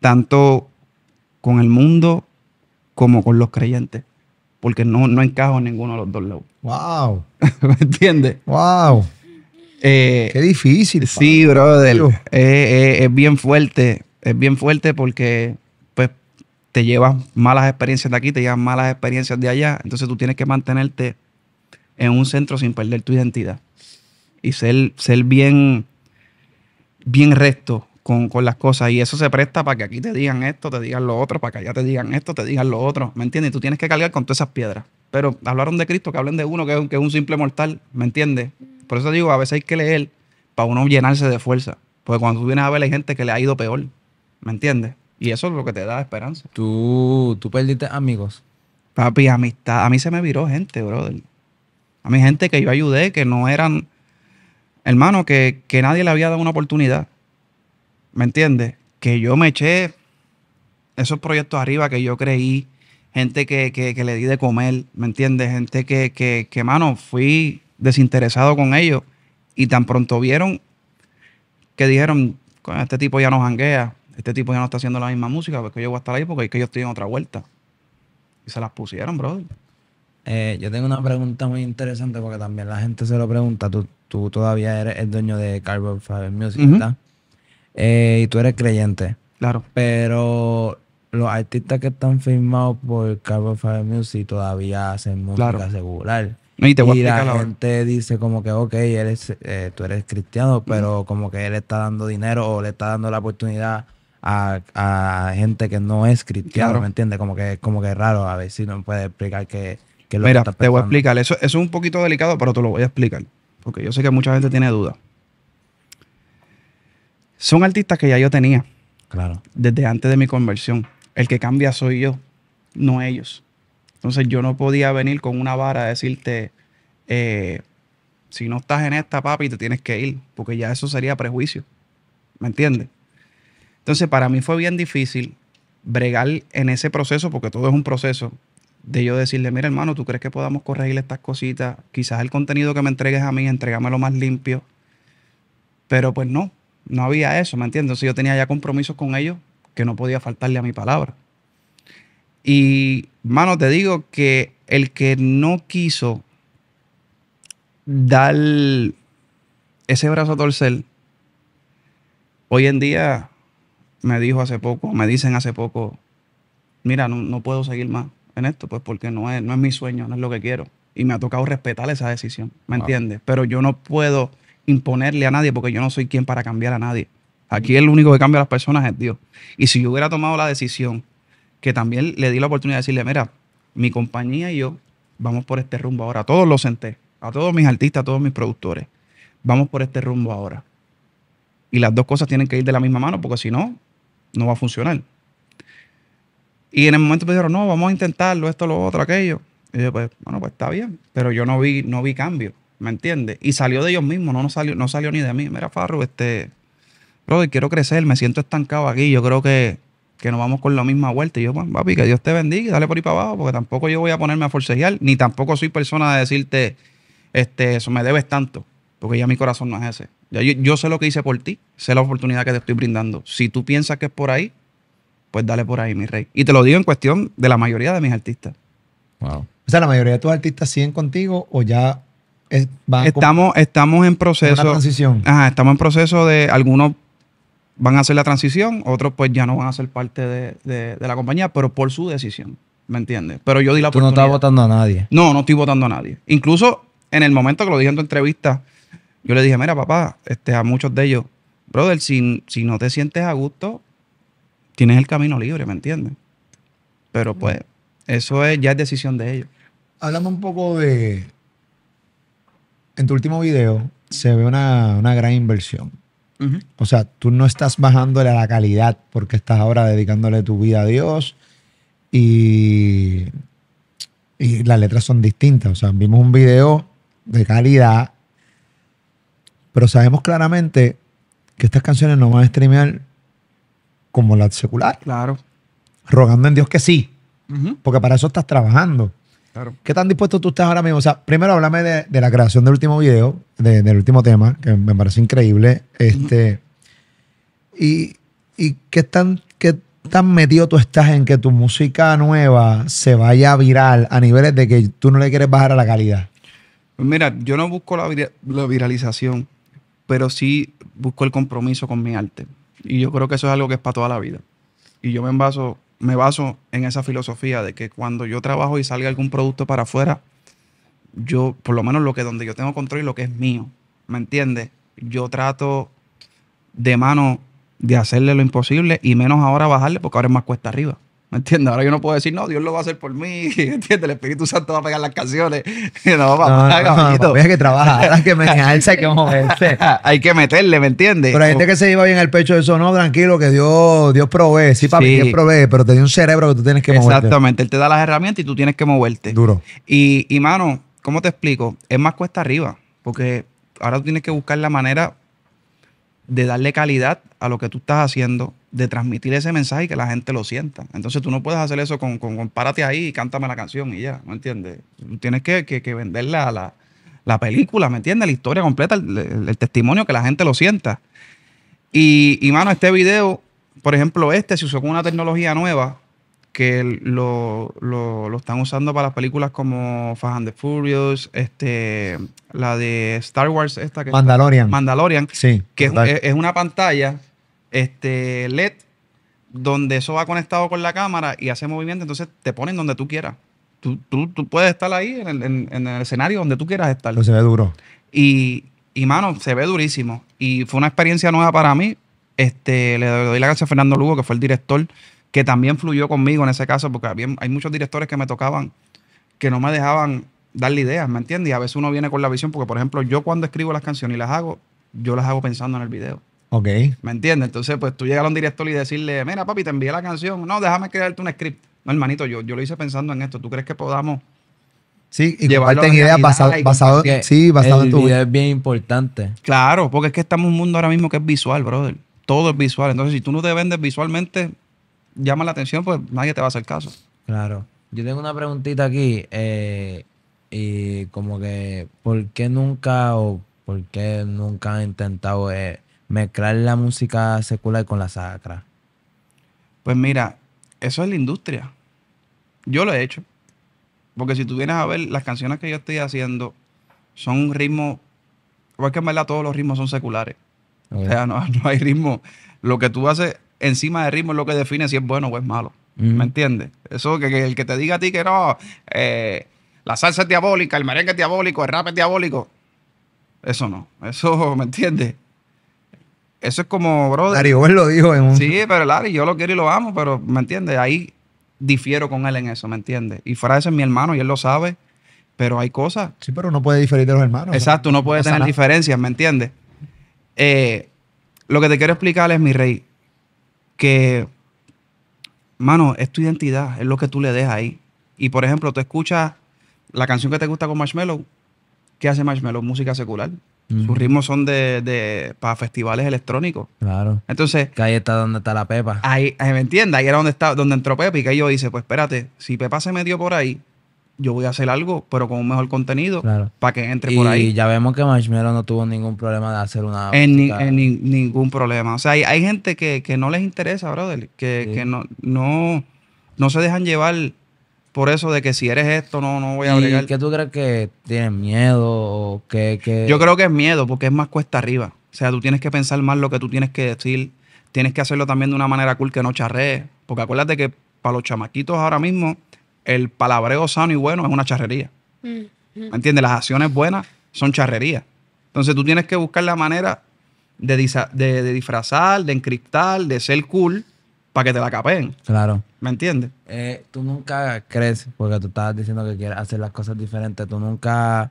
tanto con el mundo como con los creyentes, porque no, encajo en ninguno de los dos lados. ¡Wow! ¿Me entiendes? ¡Wow! Eh, ¡Qué difícil! Sí, brother. Eh, eh, es bien fuerte, es bien fuerte porque pues te llevas malas experiencias de aquí, te llevas malas experiencias de allá, entonces tú tienes que mantenerte en un centro sin perder tu identidad y ser, ser bien, bien recto con, las cosas. Y eso se presta para que aquí te digan esto, te digan lo otro, para que allá te digan esto, te digan lo otro. ¿Me entiendes? Y tú tienes que cargar con todas esas piedras. Pero hablaron de Cristo, que hablen de uno que es, un simple mortal. ¿Me entiendes? Por eso digo, a veces hay que leer para uno llenarse de fuerza. Porque cuando tú vienes a ver, hay gente que le ha ido peor. ¿Me entiendes? Y eso es lo que te da esperanza. ¿Tú, tú perdiste amigos? Papi, amistad. A mí se me viró gente, brother. A mi gente que yo ayudé, que no eran. Hermano, que nadie le había dado una oportunidad. ¿me entiendes? Que yo me eché esos proyectos arriba que yo creí, gente que, le di de comer, ¿me entiendes? Gente que, que, que, mano, fui desinteresado con ellos y tan pronto vieron que dijeron, este tipo ya no janguea, este tipo ya no está haciendo la misma música, porque yo voy a estar ahí porque es que yo estoy en otra vuelta. Y se las pusieron, brother. Eh, yo tengo una pregunta muy interesante porque también la gente se lo pregunta. Tú, todavía eres el dueño de Carbon Music, eh, y tú eres creyente. Claro. Pero los artistas que están firmados por Carbon Fire Music todavía hacen música secular. Y, te la gente dice como que, ok, eres, eh, tú eres cristiano, pero como que él está dando dinero o le está dando la oportunidad a, gente que no es cristiano, ¿me entiendes? Como que, como que es raro, a ver si me puede explicar qué, lo Mira, que Mira, te voy a explicar, eso, eso es un poquito delicado, pero te lo voy a explicar, porque yo sé que mucha gente tiene dudas son artistas que ya yo tenía. Claro. Desde antes de mi conversión. El que cambia soy yo, no ellos. Entonces yo no podía venir con una vara a decirte, eh, si no estás en esta, papi, te tienes que ir, porque ya eso sería prejuicio. ¿Me entiendes? Entonces para mí fue bien difícil bregar en ese proceso, porque todo es un proceso, de yo decirle, mira hermano, ¿tú crees que podamos corregir estas cositas? Quizás el contenido que me entregues a mí, lo más limpio. Pero pues no, no había eso, ¿me entiendes? Entonces yo tenía ya compromisos con ellos que no podía faltarle a mi palabra. Y, mano, te digo que el que no quiso dar ese brazo a torcer, hoy en día me dijo hace poco, me dicen hace poco, mira, no, puedo seguir más en esto, pues porque no es, no es mi sueño, no es lo que quiero. Y me ha tocado respetar esa decisión, ¿me entiendes? Pero yo no puedo imponerle a nadie porque yo no soy quien para cambiar a nadie. Aquí el único que cambia a las personas es Dios. Y si yo hubiera tomado la decisión, que también le di la oportunidad de decirle, mira, mi compañía y yo vamos por este rumbo ahora. A todos los senté, a todos mis artistas, a todos mis productores. Vamos por este rumbo ahora. Y las dos cosas tienen que ir de la misma mano porque si no, no va a funcionar. Y en el momento me dijeron, no, vamos a intentarlo, esto, lo otro, aquello. Y yo, pues, bueno, pues está bien. Pero yo no vi, no vi cambio. ¿Me entiendes? Y salió de ellos mismos, no, no, salió, no salió ni de mí. Mira, Farro, este, brother, quiero crecer, me siento estancado aquí, yo creo que, que nos vamos con la misma vuelta. Y yo, papi, que Dios te bendiga, dale por ahí para abajo, porque tampoco yo voy a ponerme a forcejear, ni tampoco soy persona de decirte, este, eso me debes tanto, porque ya mi corazón no es ese. yo, yo sé lo que hice por ti, sé la oportunidad que te estoy brindando. Si tú piensas que es por ahí, pues dale por ahí, mi rey. Y te lo digo en cuestión de la mayoría de mis artistas. Wow. O sea, la mayoría de tus artistas siguen contigo o ya estamos, estamos en proceso. la transición. estamos en proceso de algunos van a hacer la transición, otros pues ya no van a ser parte de, la compañía, pero por su decisión. ¿Me entiendes? Pero yo di la Tú oportunidad. Tú no estás votando a nadie. No, no estoy votando a nadie. Incluso en el momento que lo dije en tu entrevista, yo le dije, mira, papá, este, a muchos de ellos, brother, si, si no te sientes a gusto, tienes el camino libre, ¿me entiendes? Pero pues, eso es, ya es decisión de ellos. Háblame un poco de, en tu último video se ve una, gran inversión. O sea, tú no estás bajándole a la calidad porque estás ahora dedicándole tu vida a Dios y, y las letras son distintas. O sea, vimos un video de calidad, pero sabemos claramente que estas canciones no van a streamear como la secular. Claro. Rogando en Dios que sí, porque para eso estás trabajando. ¿Qué tan dispuesto tú estás ahora mismo? O sea, primero háblame de, la creación del último video, del último tema, que me parece increíble. Este, y, qué tan, qué tan metido tú estás en que tu música nueva se vaya a viral a niveles de que tú no le quieres bajar a la calidad. Pues mira, yo no busco la, la viralización, pero sí busco el compromiso con mi arte. Y yo creo que eso es algo que es para toda la vida. Y yo me envaso me baso en esa filosofía de que cuando yo trabajo y salga algún producto para afuera, yo, por lo menos lo que donde yo tengo control y lo que es mío, ¿me entiendes? Yo trato de mano de hacerle lo imposible y menos ahora bajarle porque ahora es más cuesta arriba. ¿Me entiendes? Ahora yo no puedo decir, no, Dios lo va a hacer por mí, ¿entiendes? El Espíritu Santo va a pegar las canciones. No, papá, no, que trabaja, hay que hay que moverse. hay que meterle, ¿me entiendes? Pero hay gente que se iba bien el pecho de eso, no, tranquilo, que Dios, Dios provee. Sí, papi, provee, pero te dio un cerebro que tú tienes que moverte. Exactamente, Él te da las herramientas y tú tienes que moverte. Duro. Y, y mano, ¿cómo te explico? Es más cuesta arriba, porque ahora tú tienes que buscar la manera de darle calidad a lo que tú estás haciendo de transmitir ese mensaje y que la gente lo sienta. Entonces tú no puedes hacer eso con, con, párate ahí y cántame la canción y ya, ¿me entiendes? Tienes que, que, que la, la, película, ¿me entiendes? La historia completa, el, testimonio, que la gente lo sienta. Y, mano, este video, por ejemplo, este se usó con una tecnología nueva que lo, están usando para las películas como Fast and the Furious, este, la de Star Wars, esta que Mandalorian. Mandalorian. Sí. Que es, una pantalla este LED donde eso va conectado con la cámara y hace movimiento, entonces te ponen donde tú quieras. Tú, tú, puedes estar ahí en el, escenario donde tú quieras estar. Pues se ve duro. Y, y, mano, se ve durísimo. Y fue una experiencia nueva para mí. Este, le doy la gracias a Fernando Lugo, que fue el director, que también fluyó conmigo en ese caso, porque hay muchos directores que me tocaban que no me dejaban darle ideas, ¿me entiendes? Y a veces uno viene con la visión, porque por ejemplo, yo cuando escribo las canciones y las hago, yo las hago pensando en el video. Ok. ¿Me entiendes? Entonces, pues tú llegas a un director y decirle, mira, papi, te envié la canción. No, déjame crearte un script. No, hermanito, yo, yo lo hice pensando en esto. ¿Tú crees que podamos Sí, y llevarlo en ideas basadas basado, basado sí, basado en tu idea es bien importante. Claro, porque es que estamos en un mundo ahora mismo que es visual, brother. Todo es visual. Entonces, si tú no te vendes visualmente, llama la atención, pues nadie te va a hacer caso. Claro. Yo tengo una preguntita aquí. Eh, y como que, ¿por qué nunca o por qué nunca has intentado eh, mezclar la música secular con la sacra? Pues mira, eso es la industria. Yo lo he hecho. Porque si tú vienes a ver, las canciones que yo estoy haciendo son un ritmo. Porque que en verdad todos los ritmos son seculares. O sea, no, hay ritmo. Lo que tú haces encima de ritmo es lo que define si es bueno o es malo. ¿Me entiendes? Eso que, el que te diga a ti que no, eh, la salsa es diabólica, el merengue es diabólico, el rap es diabólico. Eso no. Eso, ¿me entiendes? Eso es como, brother. Larry él lo dijo en un. Sí, pero Larry, yo lo quiero y lo amo, pero ¿me entiendes? Ahí difiero con él en eso, ¿me entiendes? Y fuera de eso es mi hermano y él lo sabe, pero hay cosas. Sí, pero no puede diferir de los hermanos. Exacto, no puede tener diferencias, ¿me entiendes? Eh, lo que te quiero explicar es, mi rey, que, mano, es tu identidad, es lo que tú le dejas ahí. Y por ejemplo, tú escuchas la canción que te gusta con Marshmallow, ¿qué hace Marshmallow? Música secular. Sus ritmos son de, para festivales electrónicos. Claro. Entonces. Que ahí está donde está la Pepa. Ahí, eh, me entiende. ahí era donde está, donde entró Pepa y que yo dice pues espérate, si Pepa se metió por ahí, yo voy a hacer algo, pero con un mejor contenido claro. para que entre por ahí. Y ya vemos que Marshmello no tuvo ningún problema de hacer una. En, ningún problema. O sea, hay, gente que, no les interesa, brother, que, que no, no, no se dejan llevar por eso de que si eres esto, no, no voy a bregar. ¿Y qué tú crees que tienes miedo? O que, Yo creo que es miedo, porque es más cuesta arriba. O sea, tú tienes que pensar más lo que tú tienes que decir. Tienes que hacerlo también de una manera cool que no charree. Porque acuérdate que para los chamaquitos ahora mismo, el palabreo sano y bueno es una charrería. Mm, mm. ¿Me entiendes? Las acciones buenas son charrería. Entonces tú tienes que buscar la manera de, de, de, disfrazar, de encriptar, de ser cool para que te la capen, Claro. ¿Me entiendes? Eh, tú nunca crees, porque tú estabas diciendo que quieres hacer las cosas diferentes, tú nunca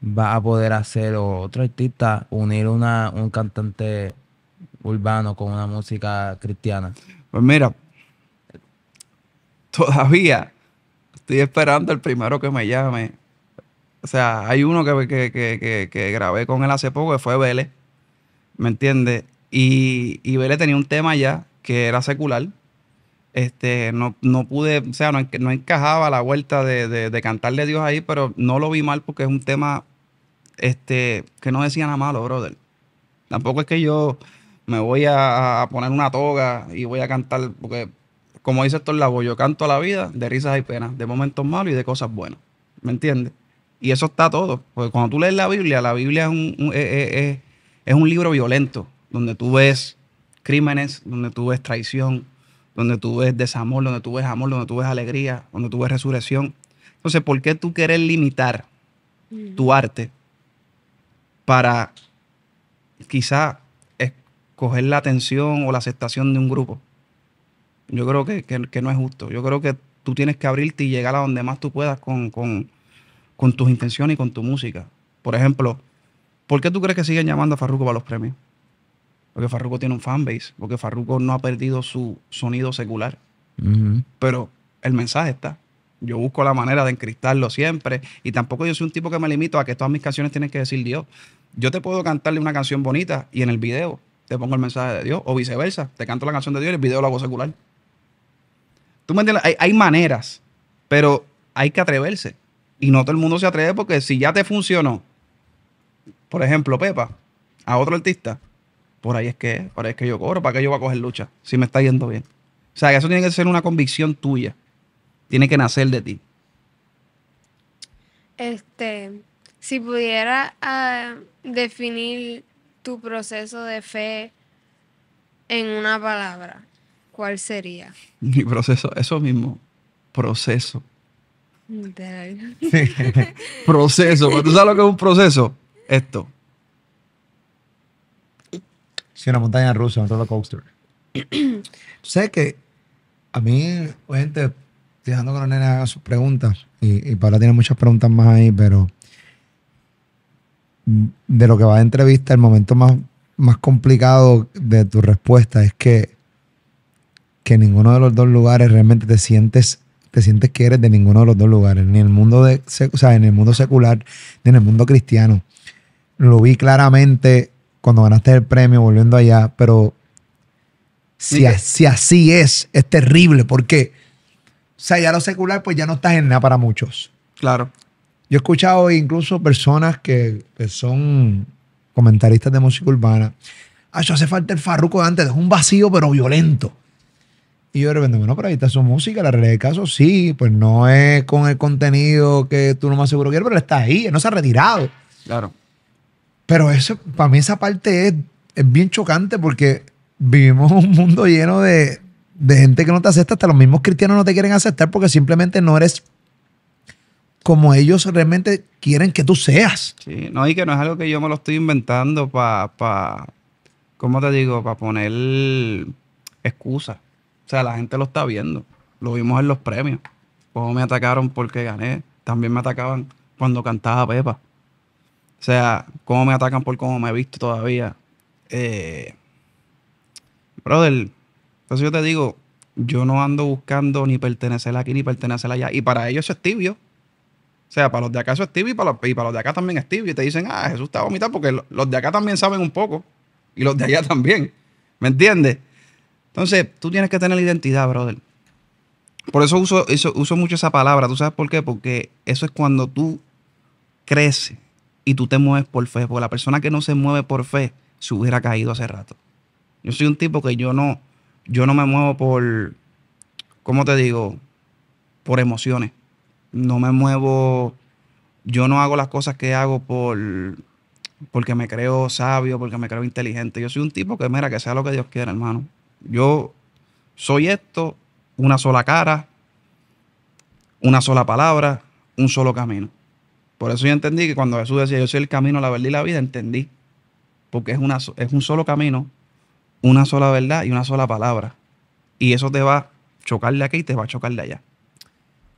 vas a poder hacer, otro artista, unir un cantante urbano con una música cristiana. Pues mira, todavía estoy esperando el primero que me llame. O sea, hay uno que, grabé con él hace poco, que fue Vélez, ¿me entiendes? Y, y Vélez tenía un tema ya que era secular. Este, no, pude, o sea, no, encajaba la vuelta de, de, cantarle a Dios ahí, pero no lo vi mal porque es un tema este, que no decía nada malo, brother. Tampoco es que yo me voy a, poner una toga y voy a cantar, porque como dice Lavoe, yo canto a la vida de risas y penas, de momentos malos y de cosas buenas. ¿Me entiendes? Y eso está todo. Porque cuando tú lees la Biblia, la Biblia es un, es un libro violento, donde tú ves crímenes, donde tú ves traición, donde tú ves desamor, donde tú ves amor, donde tú ves alegría, donde tú ves resurrección. Entonces, ¿por qué tú quieres limitar mm. tu arte para quizá escoger la atención o la aceptación de un grupo? Yo creo que, no es justo. Yo creo que tú tienes que abrirte y llegar a donde más tú puedas con, con tus intenciones y con tu música. Por ejemplo, ¿por qué tú crees que siguen llamando a Farruko para los premios? Porque Farruko tiene un fanbase, porque Farruko no ha perdido su sonido secular. Pero el mensaje está. Yo busco la manera de encristarlo siempre. Y tampoco yo soy un tipo que me limito a que todas mis canciones tienen que decir Dios. Yo te puedo cantarle una canción bonita y en el video te pongo el mensaje de Dios. O viceversa, te canto la canción de Dios y el video lo hago secular. ¿Tú me entiendes? Hay, hay maneras, pero hay que atreverse. Y no todo el mundo se atreve porque si ya te funcionó, por ejemplo, Pepa, a otro artista, por ahí es que que yo cobro, ¿para que yo voy a coger lucha? Si me está yendo bien. O sea, eso tiene que ser una convicción tuya. Tiene que nacer de ti. Este, si pudiera ah, definir tu proceso de fe en una palabra, ¿cuál sería? Mi proceso, eso mismo, proceso. proceso, ¿tú sabes lo que es un proceso? Esto. Sí, una montaña rusa, un roller coaster. que a mí, gente, dejando que los nena hagan sus preguntas, y, y Paula tiene muchas preguntas más ahí, pero de lo que va de entrevista, el momento más, más complicado de tu respuesta es que, que en ninguno de los dos lugares realmente te sientes te sientes que eres de ninguno de los dos lugares, ni el mundo de, o sea, en el mundo secular, ni en el mundo cristiano. Lo vi claramente cuando ganaste el premio, volviendo allá, pero si, así es, es terrible, porque o sea, ya lo secular, pues ya no estás en nada para muchos. Claro. Yo he escuchado incluso personas que, son comentaristas de música urbana. Ah, eso hace falta el farruco de antes, es un vacío, pero violento. Y yo de repente, bueno, pero ahí está su música, la realidad de caso sí, pues no es con el contenido que tú no más seguro quieres, pero está ahí, no se ha retirado. Claro. Pero eso, para mí esa parte es, bien chocante porque vivimos un mundo lleno de, gente que no te acepta, hasta los mismos cristianos no te quieren aceptar porque simplemente no eres como ellos realmente quieren que tú seas. Sí, no, y que no es algo que yo me lo estoy inventando para, ¿cómo te digo? Para poner excusas. O sea, la gente lo está viendo. Lo vimos en los premios. cuando me atacaron porque gané. También me atacaban cuando cantaba Pepa. O sea, cómo me atacan por cómo me he visto todavía. Eh, brother, entonces yo te digo, yo no ando buscando ni pertenecer aquí ni pertenecer allá. Y para ellos es tibio. O sea, para los de acá eso es tibio y para los, y para los de acá también es tibio. Y te dicen, ah, Jesús está vomitando porque los de acá también saben un poco. Y los de allá también. ¿Me entiendes? Entonces, tú tienes que tener la identidad, brother. Por eso uso, eso uso mucho esa palabra. ¿Tú sabes por qué? Porque eso es cuando tú creces y tú te mueves por fe, porque la persona que no se mueve por fe se hubiera caído hace rato. Yo soy un tipo que yo no, yo no me muevo por, ¿cómo te digo? Por emociones. No me muevo, yo no hago las cosas que hago por, porque me creo sabio, porque me creo inteligente. Yo soy un tipo que, mira, que sea lo que Dios quiera, hermano. Yo soy esto, una sola cara, una sola palabra, un solo camino. Por eso yo entendí que cuando Jesús decía, yo soy el camino, la verdad y la vida, entendí. Porque es, una, es un solo camino, una sola verdad y una sola palabra. Y eso te va a chocar de aquí y te va a chocar de allá.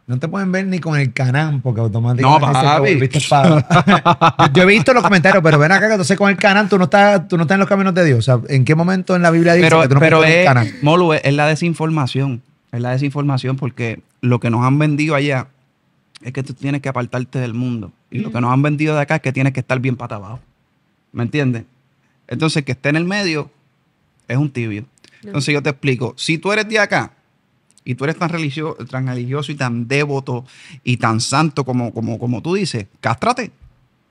No te pueden ver ni con el canán, porque automáticamente. No, para, yo, yo he visto los comentarios, pero ven acá que entonces con el canán tú no estás, en los caminos de Dios. O sea, ¿en qué momento en la Biblia dice que tú no puedes es, el canal? Molu, es la desinformación. Es la desinformación porque lo que nos han vendido allá es que tú tienes que apartarte del mundo. Y lo que nos han vendido de acá es que tienes que estar bien patabao. ¿Me entiendes? Entonces, que esté en el medio es un tibio. Entonces, yo te explico. Si tú eres de acá y tú eres tan religioso, tan religioso y tan devoto y tan santo como, como, como tú dices, cástrate.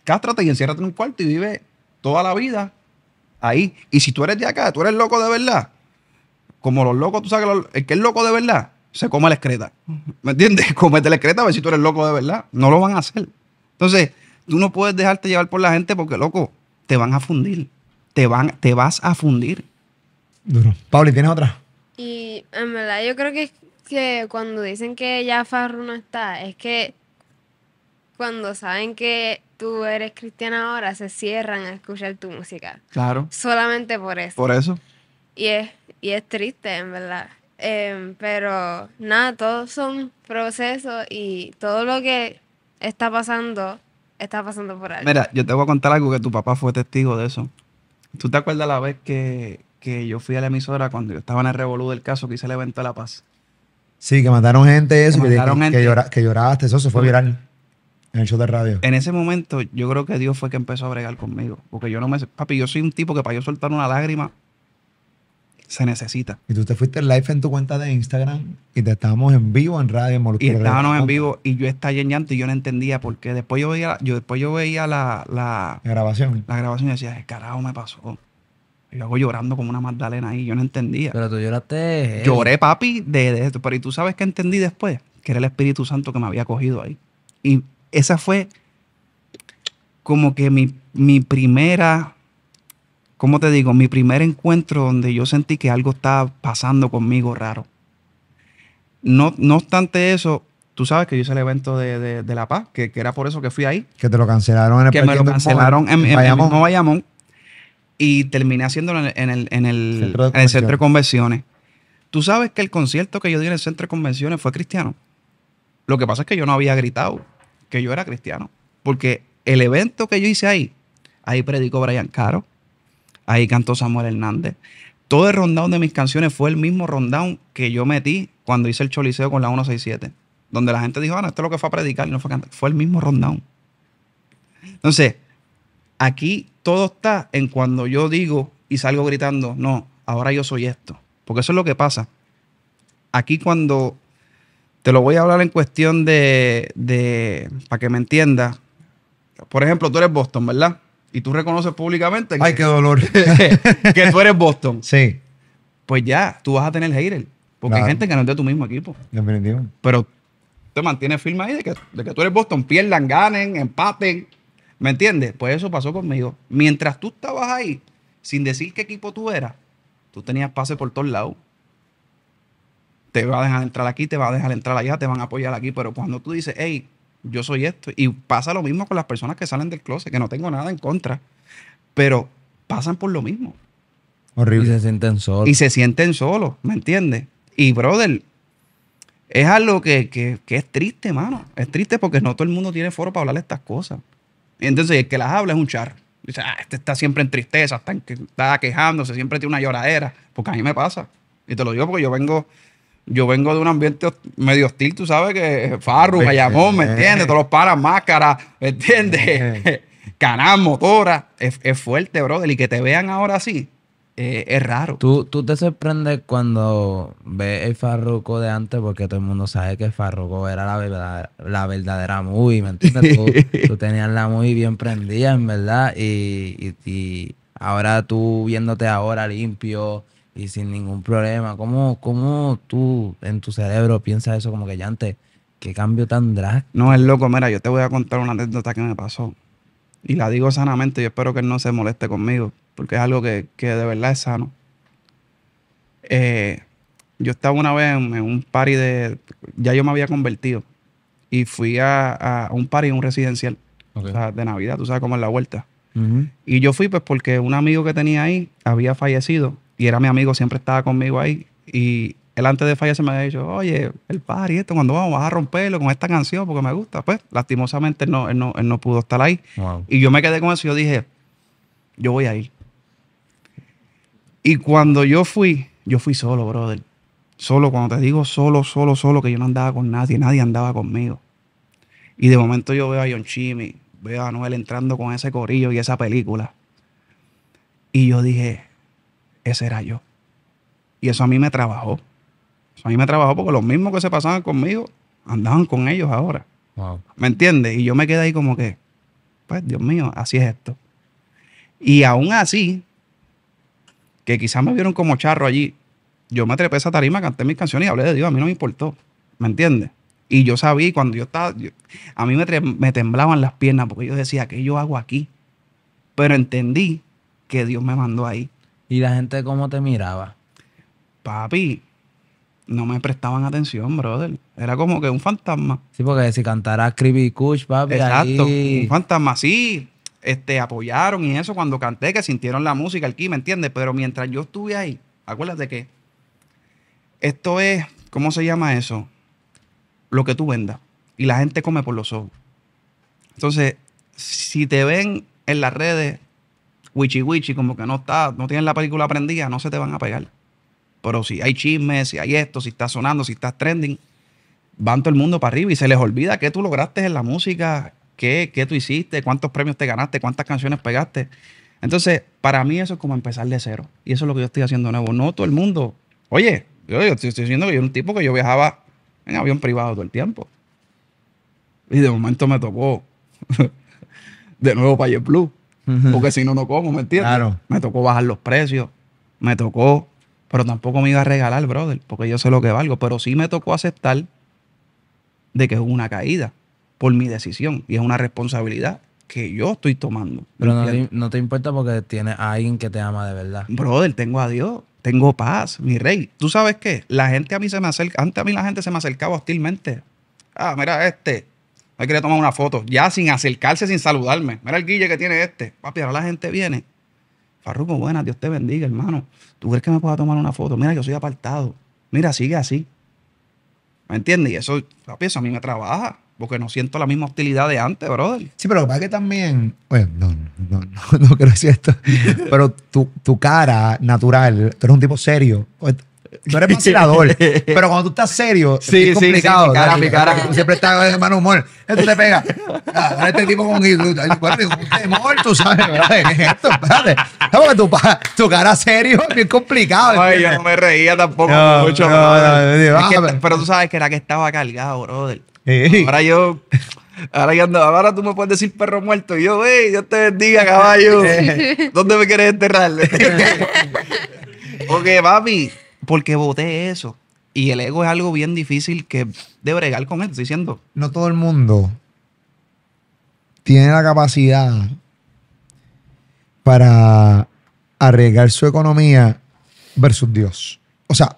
Cástrate y enciérrate en un cuarto y vive toda la vida ahí. Y si tú eres de acá, tú eres loco de verdad. Como los locos, tú sabes que el que es loco de verdad se come la excreta. ¿Me entiendes? Comete la excreta a ver si tú eres loco de verdad. No lo van a hacer. Entonces, tú no puedes dejarte llevar por la gente porque, loco, te van a fundir. Te, van, te vas a fundir. Duro. Pauli, ¿tienes otra? Y en verdad, yo creo que, que cuando dicen que ya Farru no está, es que cuando saben que tú eres cristiana ahora, se cierran a escuchar tu música. Claro. Solamente por eso. Por eso. Y es, y es triste, en verdad. Em, pero nada, todos son procesos y todo lo que está pasando, está pasando por algo. Mira, yo te voy a contar algo que tu papá fue testigo de eso. ¿Tú te acuerdas la vez que, yo fui a la emisora cuando yo estaba en el revolú del caso que hice el evento de La Paz? Sí, que mataron gente y eso, que, que, que, que lloraste, eso se fue viral en el show de radio. En ese momento, yo creo que Dios fue que empezó a bregar conmigo. Porque yo no me. Papi, yo soy un tipo que para yo soltar una lágrima, se necesita. Y tú te fuiste live en tu cuenta de Instagram y te estábamos en vivo en radio. En y estábamos en vivo y yo estaba llenando y yo no entendía por qué. Después yo veía, yo, después yo veía la, grabación. La grabación y decía, carajo me pasó. Y yo llorando como una Magdalena ahí, yo no entendía. Pero tú lloraste. Lloré, papi, de, esto. Pero y tú sabes qué entendí después que era el Espíritu Santo que me había cogido ahí. Y esa fue como que mi, mi primera ¿cómo te digo? Mi primer encuentro donde yo sentí que algo estaba pasando conmigo raro. No, obstante eso, tú sabes que yo hice el evento de, La Paz, que, era por eso que fui ahí. Que te lo cancelaron en el Que me lo cancelaron en, Y terminé haciéndolo en el, el centro de convenciones. Tú sabes que el concierto que yo di en el centro de convenciones fue cristiano. Lo que pasa es que yo no había gritado que yo era cristiano. Porque el evento que yo hice ahí, ahí predicó Brian Caro, ahí cantó Samuel Hernández. Todo el rundown de mis canciones fue el mismo rundown que yo metí cuando hice el choliseo con la 167. Donde la gente dijo, ah, esto es lo que fue a predicar y no fue a cantar. Fue el mismo rondown. Entonces, aquí todo está en cuando yo digo y salgo gritando, no, ahora yo soy esto. Porque eso es lo que pasa. Aquí cuando te lo voy a hablar en cuestión de, de para que me entiendas. Por ejemplo, tú eres Boston, ¿verdad? y tú reconoces públicamente que, Ay, qué dolor. que, tú eres Boston, Sí, pues ya, tú vas a tener hater. Porque hay gente que no es de tu mismo equipo. definitivo. Pero te mantienes firme ahí de que, tú eres Boston. Pierdan, ganen, empaten. ¿Me entiendes? Pues eso pasó conmigo. Mientras tú estabas ahí, sin decir qué equipo tú eras, tú tenías pase por todos lados. Te va a dejar entrar aquí, te va a dejar entrar allá, te van a apoyar aquí. Pero cuando tú dices, hey, yo soy esto. Y pasa lo mismo con las personas que salen del closet, que no tengo nada en contra, pero pasan por lo mismo. Horrible. Y se sienten solos. Y se sienten solos, ¿me entiendes? Y, brother, es algo que, es triste, mano. Es triste porque no todo el mundo tiene foro para hablar de estas cosas. Y Entonces, el que las habla es un charro. Dice, ah, este está siempre en tristeza, está, está quejándose, siempre tiene una lloradera. Porque a mí me pasa. Y te lo digo porque yo vengo yo vengo de un ambiente medio hostil, tú sabes que Farru, llamó, pues, ¿me eh, entiendes? Todos los paras, máscara, ¿me entiendes? Eh. Canal, motora, es, es, fuerte, brother. Y que te vean ahora así, eh, es raro. ¿Tú, tú te sorprendes cuando ves el Farruco de antes, porque todo el mundo sabe que farroco era la, verdad, la verdadera muy ¿me entiendes? Tú, tenías la muy bien prendida, en verdad, y ahora tú viéndote ahora limpio y sin ningún problema. ¿Cómo, ¿Cómo tú en tu cerebro piensas eso como que ya antes? ¿Qué cambio tan drástico? No, es loco. Mira, yo te voy a contar una anécdota que me pasó. Y la digo sanamente. y espero que él no se moleste conmigo. Porque es algo que, de verdad es sano. Eh, yo estaba una vez en, un party de... Ya yo me había convertido. Y fui a, un party en un residencial. O sea, de Navidad. Tú sabes cómo es la vuelta. Y yo fui pues porque un amigo que tenía ahí había fallecido y era mi amigo, siempre estaba conmigo ahí. Y él antes de se me había dicho, oye, el y esto, cuando vamos, vas a romperlo con esta canción porque me gusta. Pues, lastimosamente, él no, no, no pudo estar ahí. Y yo me quedé con eso y yo dije, yo voy a ir. Y cuando yo fui, yo fui solo, brother. Solo, cuando te digo solo, solo, solo, que yo no andaba con nadie, nadie andaba conmigo. Y de momento yo veo a John Chimmy, veo a Noel entrando con ese corillo y esa película. Y yo dije, ese era yo. Y eso a mí me trabajó. Eso a mí me trabajó porque los mismos que se pasaban conmigo andaban con ellos ahora. ¿Me entiendes? Y yo me quedé ahí como que, pues Dios mío, así es esto. Y aún así, que quizás me vieron como charro allí, yo me trepé esa tarima, canté mis canciones y hablé de Dios, a mí no me importó. ¿Me entiendes? Y yo sabía, cuando yo estaba, a mí me, me, temblaban las piernas porque yo decía, ¿qué yo hago aquí? Pero entendí que Dios me mandó ahí. ¿Y la gente cómo te miraba? Papi, no me prestaban atención, brother. Era como que un fantasma. Sí, porque si cantara Creepy Kush, papi. Exacto, un fantasma, sí. Este, apoyaron y eso cuando canté, que sintieron la música, aquí, ¿me entiendes? Pero mientras yo estuve ahí, de que esto es, ¿cómo se llama eso? Lo que tú vendas. Y la gente come por los ojos. Entonces, si te ven en las redes wichi wichi, como que no está, no tienes la película prendida, no se te van a pegar. Pero si hay chismes, si hay esto, si está sonando, si estás trending, van todo el mundo para arriba y se les olvida qué tú lograste en la música, qué, tú hiciste, cuántos premios te ganaste, cuántas canciones pegaste. Entonces, para mí eso es como empezar de cero. Y eso es lo que yo estoy haciendo nuevo. No todo el mundo. Oye, yo, estoy, que yo era un tipo que yo viajaba en avión privado todo el tiempo. Y de momento me tocó de nuevo para Blue porque si no, no como, ¿me entiendes? Me tocó bajar los precios, me tocó, pero tampoco me iba a regalar, brother, porque yo sé lo que valgo, pero sí me tocó aceptar de que es una caída por mi decisión y es una responsabilidad que yo estoy tomando. Pero no te, no te, importa porque tienes a alguien que te ama de verdad. Brother, tengo a Dios, tengo paz, mi rey. ¿Tú sabes qué? La gente a mí se me acerca, antes a mí la gente se me acercaba hostilmente. Ah, mira este, hay quería tomar una foto, ya sin acercarse, sin saludarme. Mira el guille que tiene este. Papi, ahora la gente viene. Farruco, buena, Dios te bendiga, hermano. ¿Tú crees que me pueda tomar una foto? Mira, yo soy apartado. Mira, sigue así. ¿Me entiendes? Y eso, papi, eso a mí me trabaja. Porque no siento la misma hostilidad de antes, brother. Sí, pero lo que pasa es que también. Bueno, no, no, no, no, creo que esto. Pero tu, tu cara natural, tú eres un tipo serio no eres vacilador. ¿eh? pero cuando tú estás serio, es complicado. Sí, cara, mi cara. siempre estás de mal humor. Entonces te pega. Ah, ahora este tipo con temor, tú sabes, ¿verdad? tu, tu cara serio es bien complicado. Ay, yo no me reía tampoco mucho. pero tú sabes que era que estaba cargado, brother. Ahora yo... Ahora, ahora tú me puedes decir perro muerto. Y yo, hey, Dios te bendiga, caballo. Eh. ¿Dónde me quieres enterrar? ok, papi porque voté eso. Y el ego es algo bien difícil que de bregar con él, estoy diciendo. No todo el mundo tiene la capacidad para arriesgar su economía versus Dios. O sea,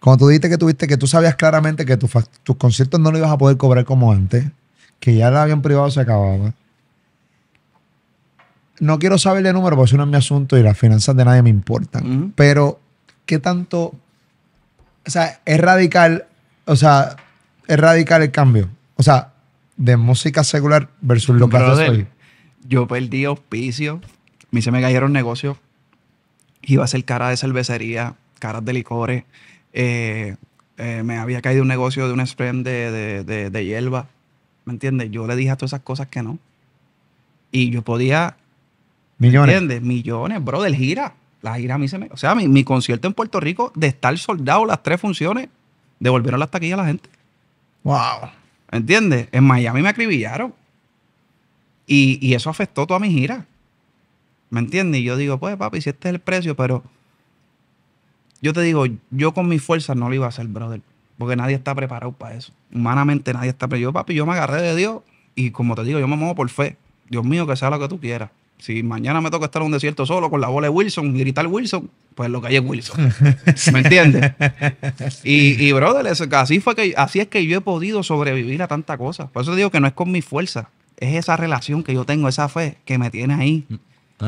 cuando tú dijiste que tuviste, que tú sabías claramente que tus conciertos no lo ibas a poder cobrar como antes, que ya el avión privado se acababa. No quiero saber de número porque eso no es mi asunto y las finanzas de nadie me importan. Pero ¿qué tanto, o sea, es radical, o sea, es radical el cambio? O sea, de música secular versus lo que haces hoy. Yo perdí auspicio, a mí se me cayeron negocios, iba a ser cara de cervecería, caras de licores, eh, eh, me había caído un negocio de un sprint de, de, hierba, ¿me entiendes? Yo le dije a todas esas cosas que no. Y yo podía... Millones. ¿Entiendes? Millones, bro, del gira la gira a mí se me. O sea, mi, mi concierto en Puerto Rico, de estar soldado las tres funciones, devolvieron las taquillas a la gente. ¡Wow! ¿Entiendes? En Miami me acribillaron. Y, y eso afectó toda mi gira. ¿Me entiendes? Y yo digo, pues, papi, si este es el precio, pero. Yo te digo, yo con mis fuerzas no lo iba a hacer, brother. Porque nadie está preparado para eso. Humanamente nadie está preparado. Yo, papi, yo me agarré de Dios y como te digo, yo me muevo por fe. Dios mío, que sea lo que tú quieras. Si mañana me toca estar en un desierto solo con la bola de Wilson y gritar Wilson, pues lo que hay es Wilson. ¿Me entiendes? Y, y brother, así, fue que, así es que yo he podido sobrevivir a tanta cosa. Por eso te digo que no es con mi fuerza, es esa relación que yo tengo, esa fe que me tiene ahí.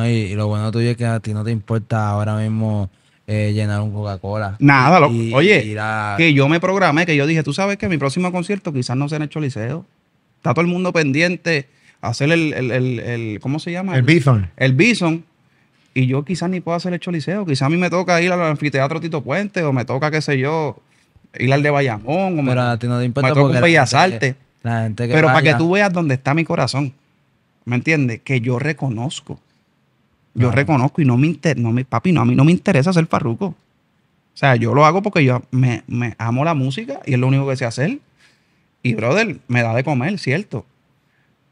y, lo bueno tuyo es que a ti no te importa ahora mismo eh, llenar un Coca-Cola. Nada, lo, oye, que yo me programé, que yo dije, tú sabes que mi próximo concierto quizás no sea en el Choliseo. Está todo el mundo pendiente hacer el, el, el, ¿cómo se llama? El Bison. El Bison. Y yo quizás ni puedo hacer el choliseo. Quizás a mí me toca ir al anfiteatro Tito Puente o me toca, qué sé yo, ir al de Bayamón. O Pero me, a ti no te importa me toca un Bellas Pero para que tú veas dónde está mi corazón. ¿Me entiendes? Que yo reconozco. Yo reconozco y no me interesa, no papi, no, a mí no me interesa ser farruco. O sea, yo lo hago porque yo me, me amo la música y es lo único que sé hacer. Y brother, me da de comer, ¿cierto?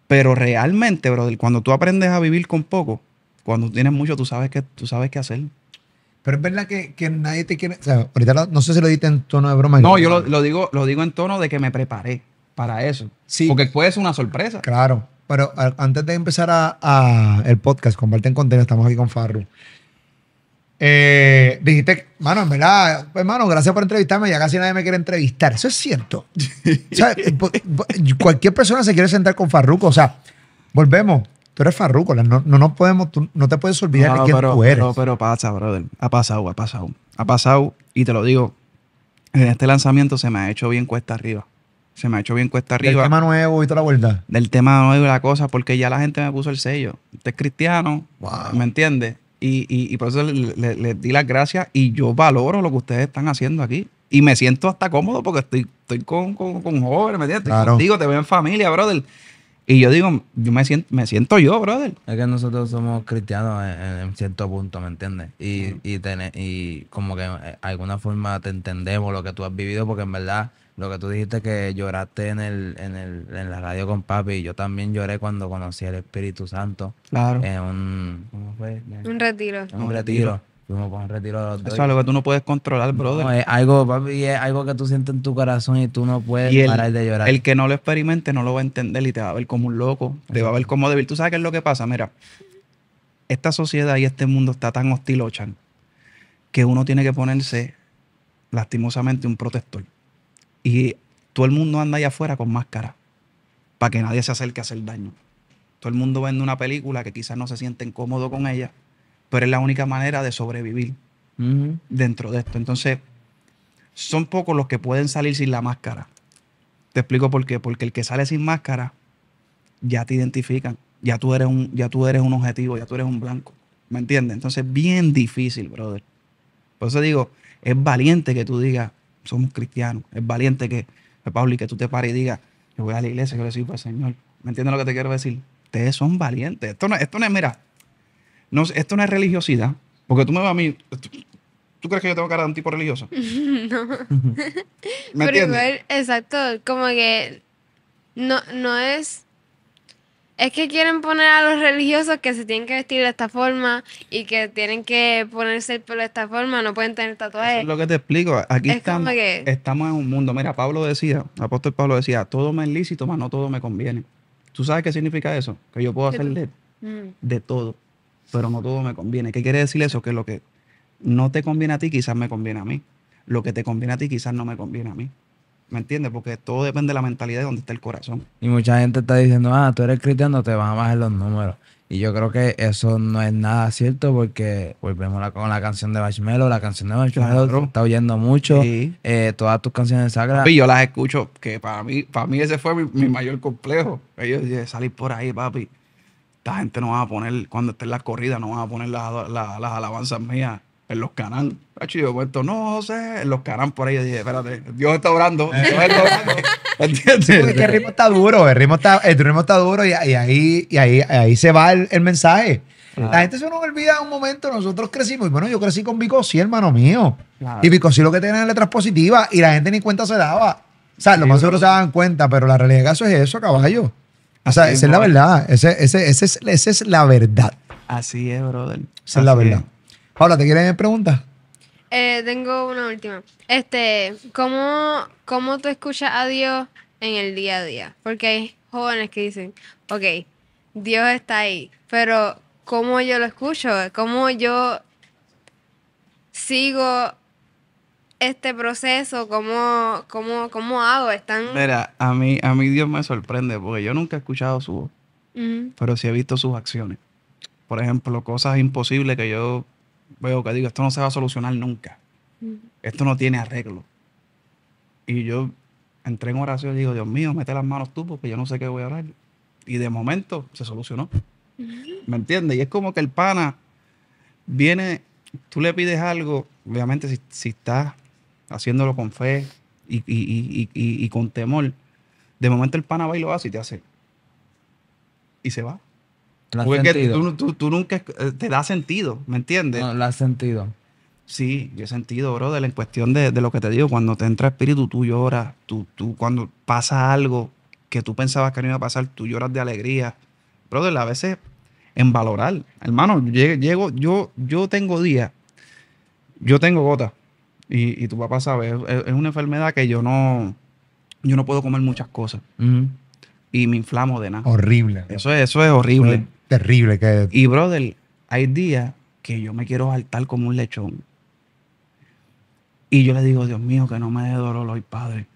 Pero realmente, brother, cuando tú aprendes a vivir con poco, cuando tienes mucho, tú sabes que tú sabes qué hacer. Pero es verdad que, nadie te quiere. O sea, ahorita no sé si lo diste en tono de broma. No, yo lo, digo, lo digo en tono de que me preparé para eso. Sí. Porque puede ser una sorpresa. Claro. Pero antes de empezar a, el podcast, comparten contenido, estamos aquí con Farru. Eh, dijiste, mano, en verdad, hermano, gracias por entrevistarme, ya casi nadie me quiere entrevistar. Eso es cierto. Pues, pues, cualquier persona se quiere sentar con Farruko. O sea, volvemos. Tú eres Farruko, no, no, podemos, no te puedes olvidar de quién tú eres. No, pero pasa, brother. Ha pasado, ha pasado. Ha pasado, y te lo digo, en este lanzamiento se me ha hecho bien cuesta arriba. Se me ha hecho bien cuesta arriba. Del tema nuevo y toda la vuelta. Del tema nuevo y la cosa, porque ya la gente me puso el sello. Usted es cristiano, ¿me entiendes? Y, y, por eso les le, di las gracias y yo valoro lo que ustedes están haciendo aquí. Y me siento hasta cómodo porque estoy, estoy con, con, con jóvenes, ¿me entiendes? Claro. te veo en familia, brother. Y yo digo, yo me siento, me siento yo, brother. Es que nosotros somos cristianos en, cierto punto, ¿me entiendes? Y, y, y como que de eh, alguna forma te entendemos lo que tú has vivido, porque en verdad lo que tú dijiste que lloraste en, la radio con papi, yo también lloré cuando conocí al Espíritu Santo. Claro. En un, ¿cómo fue? un retiro. un retiro. un retiro Eso es algo que tú no puedes controlar, brother. No, es algo, papi, es algo que tú sientes en tu corazón y tú no puedes parar de llorar. El que no lo experimente no lo va a entender y te va a ver como un loco, te va a ver como débil. ¿Tú sabes qué es lo que pasa? Mira, esta sociedad y este mundo está tan hostil, Ochan, que uno tiene que ponerse lastimosamente un protector. Y todo el mundo anda allá afuera con máscara para que nadie se acerque a hacer daño. Todo el mundo vende una película que quizás no se siente incómodo con ella, pero es la única manera de sobrevivir dentro de esto. Entonces, son pocos los que pueden salir sin la máscara. Te explico por qué. Porque el que sale sin máscara, ya te identifican. Ya tú eres un, ya tú eres un objetivo, ya tú eres un blanco. ¿Me entiendes? Entonces, bien difícil, brother. Por eso digo, es valiente que tú digas, somos cristianos. Es valiente que, pues, Pablo, y que tú te pares y digas, yo voy a la iglesia, yo le digo al Señor. ¿Me entiendes lo que te quiero decir? Ustedes son valientes. Esto no, esto no es, mira, no, esto no es religiosidad. Porque tú me vas a mí, tú, crees que yo tengo cara de un tipo religioso? No. ¿Me entiendes? exacto, como que no, no es es que quieren poner a los religiosos que se tienen que vestir de esta forma y que tienen que ponerse el pelo de esta forma, no pueden tener tatuajes. Eso es lo que te explico. Aquí estamos, estamos en un mundo. Mira, Pablo decía, apóstol Pablo decía, todo me es lícito, mas no todo me conviene. ¿Tú sabes qué significa eso? Que yo puedo hacerle mm. de todo, pero no todo me conviene. ¿Qué quiere decir eso? Que lo que no te conviene a ti quizás me conviene a mí. Lo que te conviene a ti quizás no me conviene a mí. ¿Me entiendes? Porque todo depende de la mentalidad de donde está el corazón. Y mucha gente está diciendo, ah, tú eres cristiano, te van a bajar los números. Y yo creo que eso no es nada cierto porque volvemos con la canción de Bachmelo. La canción de Bachmelo está oyendo mucho. Eh, todas tus canciones sagradas. Papi, yo las escucho, que para mí, para mí ese fue mi, mayor complejo. ellos dije, salir por ahí, papi. Esta gente no va a poner, cuando estén la corrida no va a poner las alabanzas mías en los canales yo puesto, no, José, en los canales por ahí. dije, espérate, Dios está orando, eh. Dios está orando. ¿Entiendes? que el ritmo está duro, el ritmo está, el está duro y, y ahí, y ahí, se va el, mensaje. La gente se nos olvida un momento, nosotros crecimos, y bueno, yo crecí con sí hermano mío. y Y sí, lo que tenía en letras positivas y la gente ni cuenta se daba. O sea, lo más seguro se daban cuenta, pero la realidad de caso es eso, caballo. O sea, esa es la verdad. Esa ese, es, la verdad. Así es, brother. Esa es la verdad. Paula, ¿te quieren preguntas? Eh, tengo una última. Este, ¿cómo, ¿cómo tú escuchas a Dios en el día a día? Porque hay jóvenes que dicen, ok, Dios está ahí, pero ¿cómo yo lo escucho? ¿Cómo yo sigo este proceso? ¿Cómo, cómo, cómo hago? Están... Mira, a mí, a mí Dios me sorprende porque yo nunca he escuchado su voz, pero sí he visto sus acciones. Por ejemplo, cosas imposibles que yo veo que pues, digo, esto no se va a solucionar nunca. Esto no tiene arreglo. Y yo entré en oración y digo, Dios mío, mete las manos tú porque yo no sé qué voy a hablar. Y de momento se solucionó. ¿Me entiendes? Y es como que el pana viene, tú le pides algo, obviamente si, estás haciéndolo con fe y, y, con temor, de momento el pana va y lo hace y te hace. Y se va tú, nunca eh, te da sentido, ¿me entiendes? No, la has sentido. Sí, yo he sentido, brother, en cuestión de, lo que te digo, cuando te entra espíritu, tú lloras, tú, tú, cuando pasa algo que tú pensabas que no iba a pasar, tú lloras de alegría. Brother, a veces en valorar, hermano, llego, yo, yo tengo días, yo tengo gota y, y tu papá sabe, es, una enfermedad que yo no, yo no puedo comer muchas cosas. Y me inflamo de nada. Horrible. Eso es, eso es horrible terrible que... Y brother, hay días que yo me quiero saltar como un lechón. Y yo le digo, Dios mío, que no me dé dolor hoy, padre.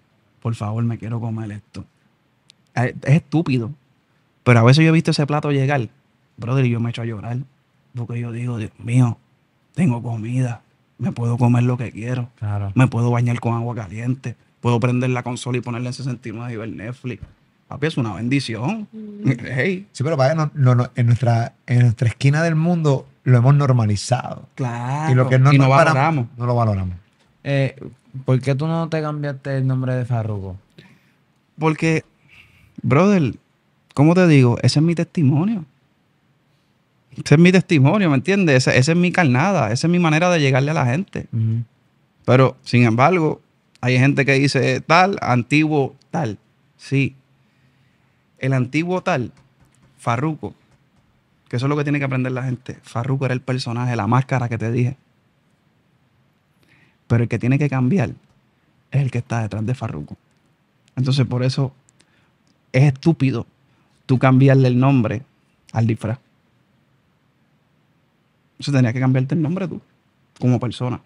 Por favor, me quiero comer esto. Es estúpido. Pero a veces yo he visto ese plato llegar, brother, y yo me echo a llorar. Porque yo digo, Dios mío, tengo comida. Me puedo comer lo que quiero. Me puedo bañar con agua caliente. Puedo prender la consola y ponerle en 69 y ver Netflix es una bendición. Mm. Sí, pero en, nuestra, nuestra esquina del mundo lo hemos normalizado. Claro. Y lo que no, no valoramos. no lo valoramos. Eh, ¿Por qué tú no te cambiaste el nombre de Farruko? Porque, brother, ¿cómo te digo? Ese es mi testimonio. Ese es mi testimonio, ¿me entiendes? Esa, es mi carnada, esa es mi manera de llegarle a la gente. Pero, sin embargo, hay gente que dice tal, antiguo, tal. Sí, el antiguo tal, Farruko, que eso es lo que tiene que aprender la gente. Farruco era el personaje, la máscara que te dije. Pero el que tiene que cambiar es el que está detrás de Farruko. Entonces, por eso es estúpido tú cambiarle el nombre al disfraz. Eso tenía que cambiarte el nombre tú, como persona.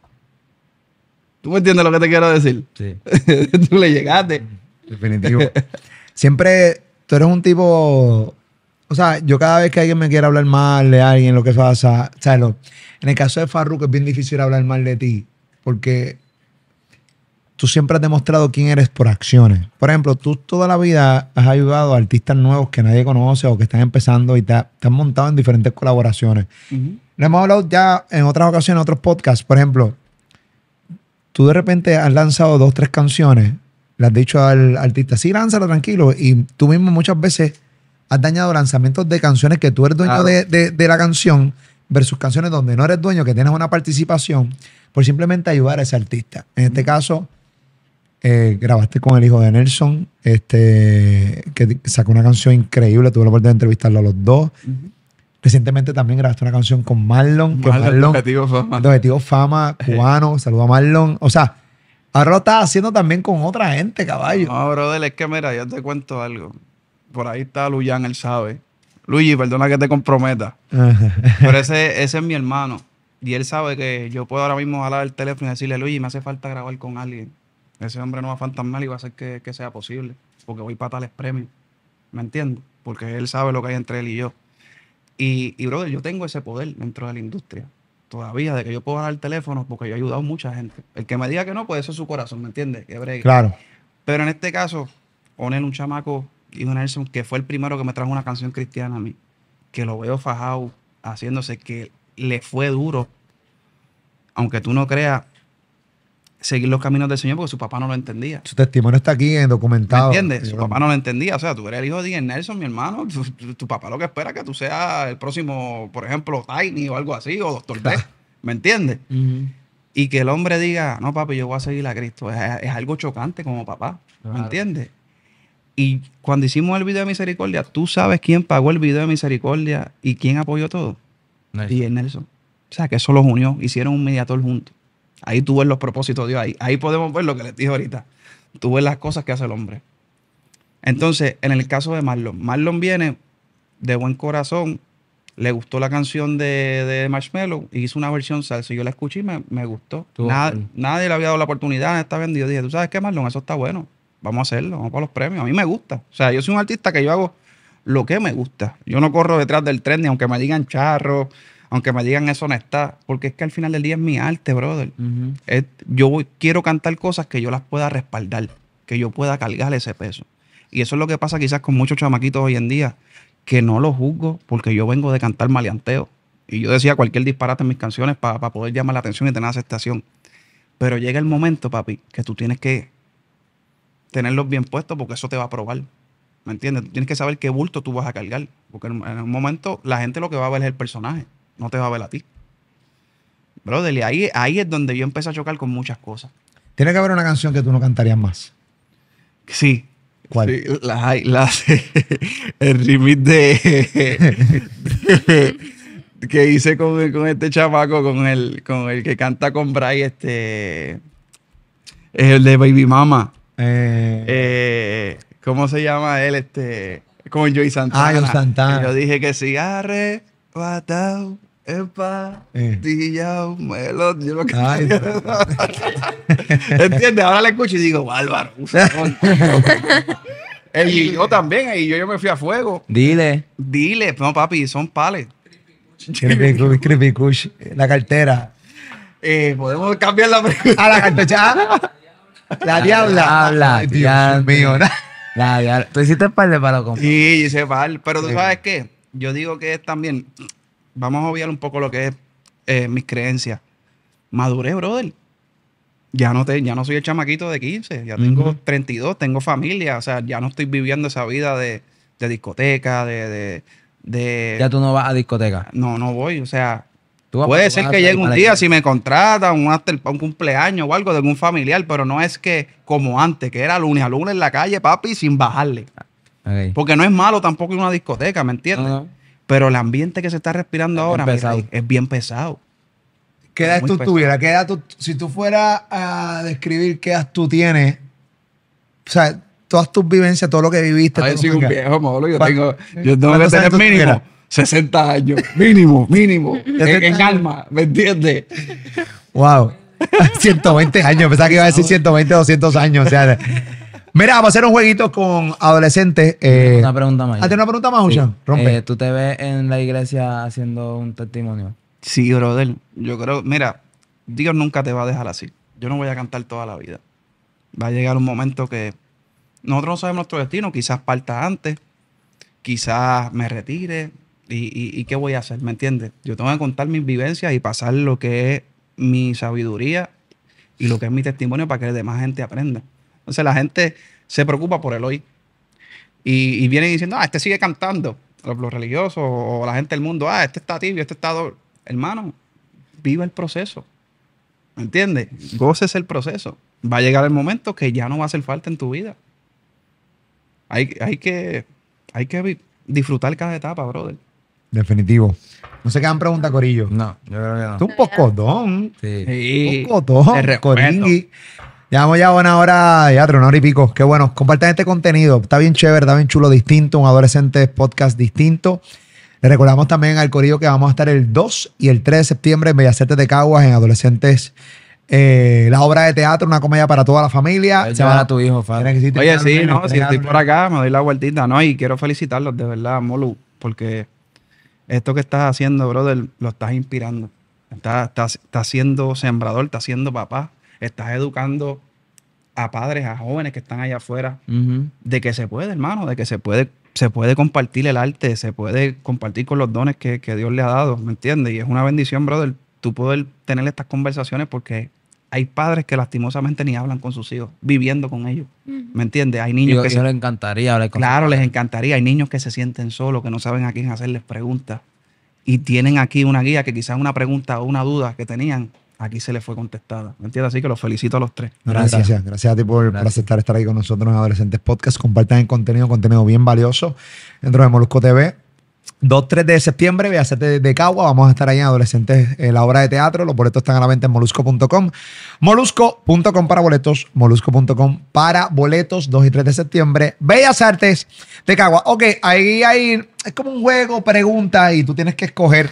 ¿Tú me entiendes lo que te quiero decir? Sí. tú le llegaste. Definitivo. Siempre tú eres un tipo. O sea, yo cada vez que alguien me quiere hablar mal de alguien, lo que pasa, en el caso de Farruko es bien difícil hablar mal de ti, porque tú siempre has demostrado quién eres por acciones. Por ejemplo, tú toda la vida has ayudado a artistas nuevos que nadie conoce o que están empezando y te, han montado en diferentes colaboraciones. Lo hemos hablado ya en otras ocasiones, en otros podcasts. Por ejemplo, tú de repente has lanzado dos, tres canciones le has dicho al artista, sí, lánzalo tranquilo. Y tú mismo muchas veces has dañado lanzamientos de canciones que tú eres dueño de, la canción versus canciones donde no eres dueño, que tienes una participación por simplemente ayudar a ese artista. En este caso, eh, grabaste con el hijo de Nelson, este, que sacó una canción increíble, tuve la oportunidad de entrevistarlo a los dos. Recientemente también grabaste una canción con Marlon. Marlon, Objetivo Fama. Objetivo Fama, cubano. Saludo a Marlon. O sea, Ahora lo estás haciendo también con otra gente, caballo. No, brother, es que mira, yo te cuento algo. Por ahí está Luyan, él sabe. Luigi, perdona que te comprometa. pero ese, ese es mi hermano. Y él sabe que yo puedo ahora mismo hablar el teléfono y decirle, Luigi, me hace falta grabar con alguien. Ese hombre no va a fantasmar y va a hacer que, sea posible. Porque voy para tales premios. ¿Me entiendes? Porque él sabe lo que hay entre él y yo. Y, y brother, yo tengo ese poder dentro de la industria todavía de que yo puedo dar teléfono porque yo he ayudado a mucha gente. El que me diga que no, pues eso es su corazón, ¿me entiendes? Que Claro. Pero en este caso, ponen un chamaco, y Nelson, que fue el primero que me trajo una canción cristiana a mí, que lo veo fajado haciéndose, que le fue duro. Aunque tú no creas, seguir los caminos del Señor porque su papá no lo entendía. Su testimonio está aquí en documentado. ¿Me entiendes? Su papá no lo entendía. O sea, tú eres el hijo de Díaz Nelson, mi hermano. Tu, papá lo que espera es que tú seas el próximo, por ejemplo, Tiny o algo así, o Doctor B. ¿Me entiendes? Y que el hombre diga, no, papi, yo voy a seguir a Cristo. Es, algo chocante como papá. ¿Me entiendes? Y cuando hicimos el video de misericordia, ¿tú sabes quién pagó el video de misericordia y quién apoyó todo? Y Nelson. O sea, que eso los unió. Hicieron un mediator juntos. Ahí tú ves los propósitos de Dios. Ahí, ahí podemos ver lo que les dije ahorita. Tú ves las cosas que hace el hombre. Entonces, en el caso de Marlon, Marlon viene de buen corazón, le gustó la canción de, de Marshmallow y hizo una versión salsa. Yo la escuché y me, gustó. nadie le había dado la oportunidad, está vendido. Dije, ¿tú sabes qué, Marlon? Eso está bueno. Vamos a hacerlo, vamos para los premios. A mí me gusta. O sea, yo soy un artista que yo hago lo que me gusta. Yo no corro detrás del tren, ni aunque me digan charro, aunque me digan eso no está, porque es que al final del día es mi arte, brother. yo quiero cantar cosas que yo las pueda respaldar, que yo pueda cargar ese peso. Y eso es lo que pasa quizás con muchos chamaquitos hoy en día, que no lo juzgo porque yo vengo de cantar maleanteo. Y yo decía cualquier disparate en mis canciones para poder llamar la atención y tener aceptación. Pero llega el momento, papi, que tú tienes que tenerlos bien puestos porque eso te va a probar. ¿Me entiendes? tienes que saber qué bulto tú vas a cargar. Porque en un momento la gente lo que va a ver es el personaje no te va a ver a ti. Brother, ahí, ahí es donde yo empecé a chocar con muchas cosas. Tiene que haber una canción que tú no cantarías más. Sí. ¿Cuál? la, el remix de, que hice con, este chamaco, con el, con el que canta con Bray, este. El de Baby Mama. Eh, eh, ¿Cómo se llama él? Este. Con Joey Santana. Ah, Joey Santana. yo dije que cigarre arrebatado Epa, eh. yo lo que. ¿Entiendes? Ahora le escucho y digo, bárbaro. el yo también, y yo, yo me fui a fuego. Dile. Dile, no, papi, son pales. Creepy Kush, la cartera. Eh, podemos cambiar la A ah, la cartera. Ah, la diabla. Habla, Dios mío. ¿no? La diabla. Tú hiciste par de palo con. Sí, hice par. Pero tú sabes qué? Yo digo que es también vamos a obviar un poco lo que es eh, mis creencias. Maduré, brother. Ya no, te, ya no soy el chamaquito de 15, ya tengo 32, tengo familia, o sea, ya no estoy viviendo esa vida de, discoteca, de, Ya tú no vas a discoteca. No, no voy, o sea, puede ser que llegue un día si me contratan, un, after, un cumpleaños o algo de algún familiar, pero no es que como antes, que era lunes a lunes en la calle, papi, sin bajarle. Porque no es malo tampoco ir a una discoteca, ¿me entiendes? Pero el ambiente que se está respirando ahora es bien pesado. ¿Qué edad tú tuvieras? ¿Qué tú, si tú fueras a describir qué edad tú tienes, o sea, todas tus vivencias, todo lo que viviste. yo soy un viejo, molo, yo tengo, 60 años, mínimo, mínimo, en, alma, ¿me entiendes? Wow. 120 años, pensaba que iba a decir 120, 200 años, o sea, Mira, vamos a hacer un jueguito con adolescentes. una eh, pregunta más. ¿Ah, una pregunta más, Rompe. Eh, ¿Tú te ves en la iglesia haciendo un testimonio? Sí, brother. Yo creo, mira, Dios nunca te va a dejar así. Yo no voy a cantar toda la vida. Va a llegar un momento que nosotros no sabemos nuestro destino. Quizás parta antes, quizás me retire. ¿Y, y qué voy a hacer? ¿Me entiendes? Yo tengo que contar mis vivencias y pasar lo que es mi sabiduría y lo que es mi testimonio para que la demás gente aprenda. Entonces la gente se preocupa por el hoy. Y, vienen diciendo, ah, este sigue cantando. Los, religiosos o la gente del mundo, ah, este está tibio, este está dolor Hermano, viva el proceso. ¿Me entiendes? Goces el proceso. Va a llegar el momento que ya no va a hacer falta en tu vida. Hay, hay, que, hay que disfrutar cada etapa, brother. Definitivo. No se quedan pregunta Corillo. No, yo no. Tú un pocotón. Sí. Un pocotón. Llevamos ya una hora, teatro, una hora y pico. Qué bueno. Compartan este contenido. Está bien chévere, está bien chulo, distinto. Un adolescente podcast distinto. Le recordamos también al Corillo que vamos a estar el 2 y el 3 de septiembre en Bellacete de Caguas, en Adolescentes. Eh, la obra de teatro, una comedia para toda la familia. Se va a tu hijo, Oye, sí, no, si estoy por acá, me doy la vueltita, ¿no? Y quiero felicitarlos, de verdad, Molu, porque esto que estás haciendo, brother, lo estás inspirando. Estás, estás, estás siendo sembrador, estás siendo papá, estás educando a padres, a jóvenes que están allá afuera, de que se puede, hermano, de que se puede, compartir el arte, se puede compartir con los dones que, Dios le ha dado, ¿me entiendes? Y es una bendición, brother, tú poder tener estas conversaciones porque hay padres que lastimosamente ni hablan con sus hijos, viviendo con ellos. ¿Me entiendes? Hay niños que... se... les encantaría hablar Claro, les encantaría. Hay niños que se sienten solos, que no saben a quién hacerles preguntas. Y tienen aquí una guía que quizás una pregunta o una duda que tenían, aquí se le fue contestada. ¿Me entiendes? Así que los felicito a los tres. Gracias, gracias, a ti por, aceptar estar ahí con nosotros en Adolescentes Podcast. Compartan el contenido, contenido bien valioso dentro de Molusco TV. 2-3 de septiembre, a hacerte de Cagua. Vamos a estar ahí en Adolescentes, eh, la obra de teatro. Los boletos están a la venta en molusco.com. Molusco.com para boletos. Molusco.com para boletos. 2 y 3 de septiembre. Bellas Artes de Cagua. Ok, ahí hay. Es como un juego, pregunta, y tú tienes que escoger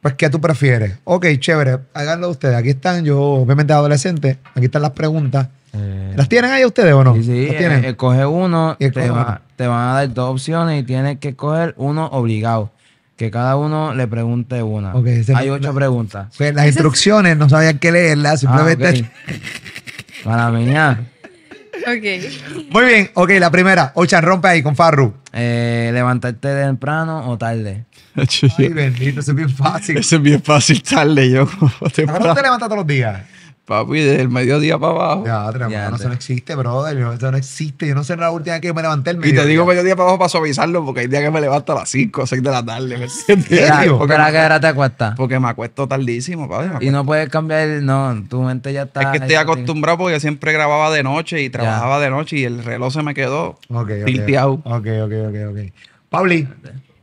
pues ¿qué tú prefieres? Ok, chévere, háganlo ustedes. Aquí están, yo obviamente adolescente, aquí están las preguntas. Eh. ¿Las tienen ahí ustedes o no? Sí, sí ¿Las eh, tienen? Eh, uno, y te, van a dar dos opciones y tienes que coger uno obligado. Que cada uno le pregunte una. Okay, Hay ocho preguntas. Pues, las instrucciones no sabían qué leerlas, ah, simplemente. Para mí Ok. Muy bien, ok, la primera. Ochan, rompe ahí con Farru. Eh, levantarte temprano o tarde. Ay, bendito, eso es bien fácil. Eso es bien fácil tarde yo. no te levantas todos los días? Papi, desde el mediodía para abajo. Ya, no eso no existe, brother. Eso no existe. Yo no sé la última vez que me levanté el mediodía. Y te digo mediodía para abajo para suavizarlo, porque hay días que me levanto a las 5 o 6 de la tarde. ¿Me entiendes? ¿Por qué hora te acuestas? Porque me acuesto tardísimo, papi. Y no puedes cambiar, no, tu mente ya está. Es que estoy acostumbrado porque siempre grababa de noche y trabajaba de noche y el reloj se me quedó okay, okay, tilteado. Ok, ok, ok, ok. Pauli.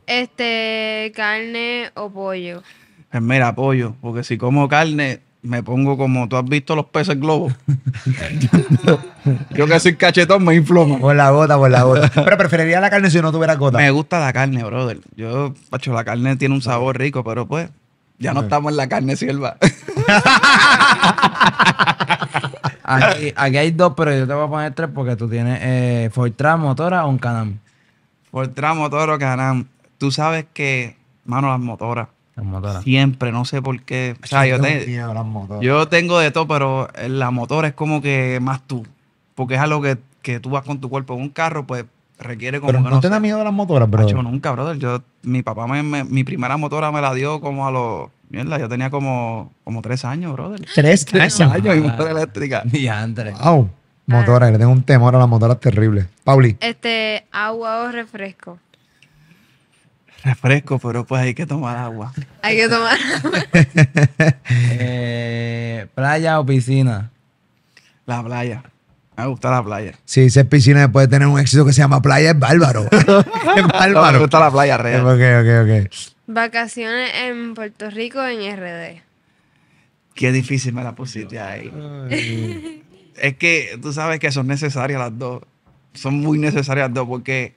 Este, carne o pollo. Pues mira, pollo, porque si como carne, me pongo como tú has visto los peces globos. yo que soy cachetón me inflamo. Por la gota, por la gota. Pero preferiría la carne si no tuviera gota. Me gusta la carne, brother. Yo, pacho, la carne tiene un sabor rico, pero pues ya no estamos en la carne sierva. aquí, hay dos, pero yo te voy a poner tres porque tú tienes eh, Fortran, Motora o un Canam. Fortran, Motora o Canam tú sabes que, mano, las motoras. Las motoras. Siempre, no sé por qué. yo, tengo de todo, pero las motora es como que más tú. Porque es algo que, tú vas con tu cuerpo. En un carro, pues requiere como. Pero no, te miedo a las motoras, bro. Yo nunca, brother. Yo, mi papá, me, mi primera motora me la dio como a los. Mierda, yo tenía como, como tres años, brother. Tres, tres años. y motora eléctrica. Y Andrés. Wow. Motora, le tengo un temor a las motoras terribles. Pauli. Este, agua o refresco refresco, pero pues hay que tomar agua. Hay que tomar eh, ¿Playa o piscina? La playa. Me gusta la playa. Sí, si es piscina después de tener un éxito que se llama playa, es bárbaro. es bárbaro. me gusta la playa real. Ok, ok, ok. Vacaciones en Puerto Rico en RD. Qué difícil me la pusiste ahí. es que tú sabes que son necesarias las dos. Son muy necesarias las dos porque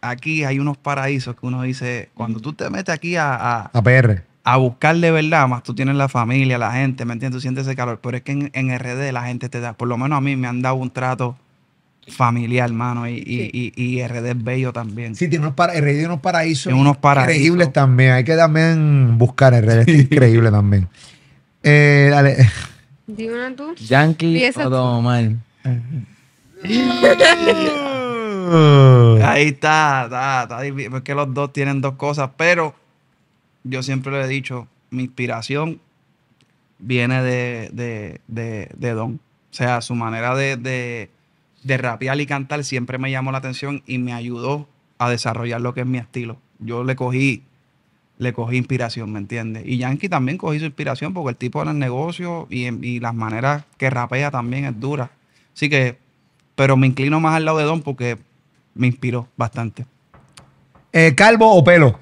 aquí hay unos paraísos que uno dice, cuando tú te metes aquí a, a, a PR. A buscar de verdad, más tú tienes la familia, la gente, ¿me entiendes? Tú sientes ese calor. Pero es que en, RD la gente te da, por lo menos a mí me han dado un trato familiar, hermano, y, RD es bello también. Sí, tiene unos, para, RD unos paraísos increíbles también. Hay que también buscar RD, es increíble también. Eh, dale. Dime tú. Yankee todo mal. Ah. Ahí está, está, está difícil, porque los dos tienen dos cosas, pero yo siempre le he dicho, mi inspiración viene de, Don. O sea, su manera de, rapear y cantar siempre me llamó la atención y me ayudó a desarrollar lo que es mi estilo. Yo le cogí, le cogí inspiración, ¿me entiendes? Y Yankee también cogí su inspiración porque el tipo en el negocio y, y las maneras que rapea también es dura. Así que, pero me inclino más al lado de Don porque me inspiró bastante. Eh, ¿Calvo o pelo?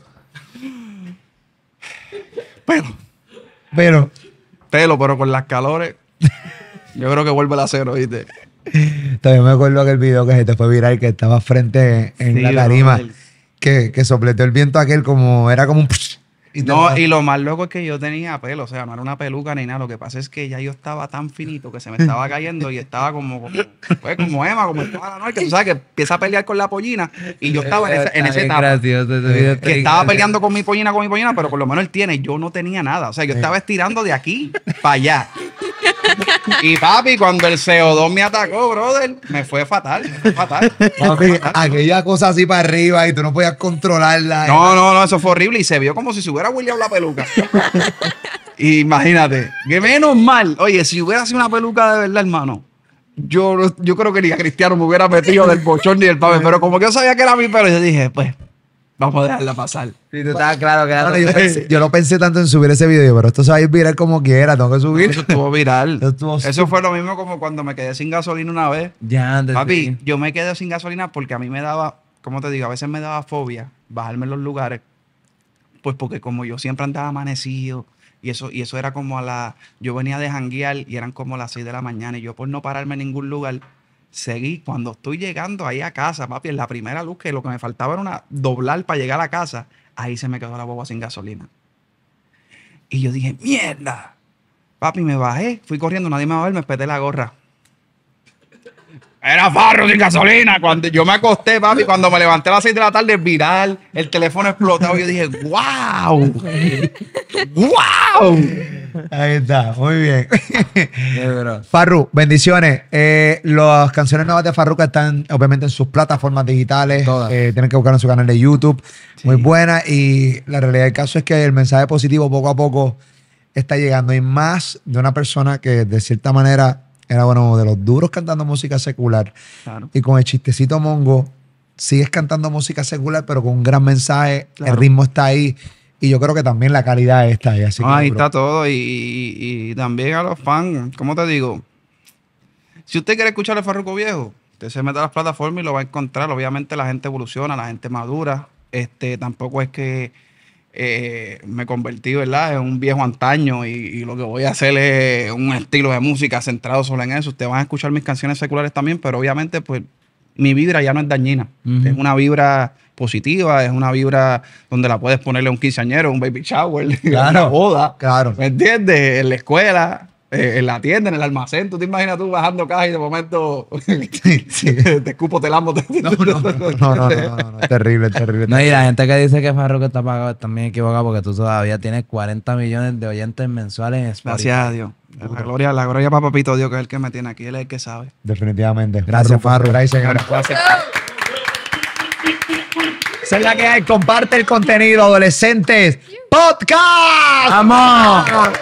Pelo. ¿Pelo? Pelo, pero con las calores. yo creo que vuelve a acero, cero, ¿viste? También me acuerdo aquel video que se te fue viral que estaba frente en la tarima. Que, que sopleteó el viento aquel como. Era como un. Y no, y lo más loco es que yo tenía pelo, o sea, no era una peluca ni nada. Lo que pasa es que ya yo estaba tan finito que se me estaba cayendo y estaba como, pues, como Emma, como estaba la noche, tú sabes, que empieza a pelear con la pollina. Y yo estaba en esa, etapa. que estaba peleando con mi pollina, con mi pollina, pero por lo menos él tiene, yo no tenía nada. O sea, yo estaba estirando de aquí para allá. Y papi, cuando el CO2 me atacó, brother, me fue fatal, me fue fatal. aquella cosa así para arriba y tú no podías controlarla. No, no, no, eso fue horrible y se vio como si se hubiera William la peluca. Imagínate, que menos mal. Oye, si hubiera sido una peluca de verdad, hermano, yo, yo creo que ni a Cristiano me hubiera metido del bochón ni del pavés, pero como que yo sabía que era mi pelo, yo dije, pues, Vamos a dejarla pasar. claro yo, no pensé tanto en subir ese video, pero esto se va a ir viral como quiera, tengo que subir. Eso estuvo viral. Eso, fue lo mismo como cuando me quedé sin gasolina una vez. Ya, Papi, yo me quedé sin gasolina porque a mí me daba, como te digo, a veces me daba fobia bajarme en los lugares. Pues porque como yo siempre andaba amanecido, y eso, y eso era como a la. Yo venía de janguear y eran como las 6 de la mañana. Y yo, por pues, no pararme en ningún lugar, seguí. Cuando estoy llegando ahí a casa, papi, en la primera luz que lo que me faltaba era una doblar para llegar a casa, ahí se me quedó la boba sin gasolina. Y yo dije, mierda. Papi, me bajé, fui corriendo, nadie me va a ver, me peté la gorra. Era Farru sin gasolina. Cuando yo me acosté, papi, cuando me levanté a las 6 de la tarde, viral, el teléfono explotado. Yo dije, ¡guau! ¡Guau! Ahí está, muy bien. Farru, bendiciones. Eh, las canciones nuevas de Farruca están obviamente en sus plataformas digitales. Eh, tienen que buscar en su canal de YouTube. Muy buena. Y la realidad del caso es que el mensaje positivo poco a poco está llegando. Y más de una persona que de cierta manera era uno de los duros cantando música secular. Y con el chistecito mongo, sigues cantando música secular, pero con un gran mensaje, el ritmo está ahí. Y yo creo que también la calidad está ahí. Así ahí está todo. Y, y, también a los fans, ¿cómo te digo? Si usted quiere escuchar el Farruco Viejo, usted se mete a las plataformas y lo va a encontrar. Obviamente la gente evoluciona, la gente madura. Este, tampoco es que eh, me convertí, ¿verdad?, en un viejo antaño y, lo que voy a hacer es un estilo de música centrado solo en eso. Ustedes van a escuchar mis canciones seculares también, pero obviamente, pues, mi vibra ya no es dañina. Es una vibra positiva, es una vibra donde la puedes ponerle a un quinceañero, un baby shower, una boda. Claro. ¿Me entiendes? En la escuela, en la tienda, en el almacén. ¿Tú te imaginas tú bajando caja y de momento te escupo, te No, no, no, no, no, no, terrible, terrible. No, y la gente que dice que Farro que está pagado también equivocado porque tú todavía tienes 40 millones de oyentes mensuales en España. Gracias a Dios. La gloria, la gloria para Papito Dios, que es el que me tiene aquí, él es el que sabe. Definitivamente. Gracias, Farro Gracias, la que hay. Comparte el contenido, adolescentes. Podcast. ¡Vamos!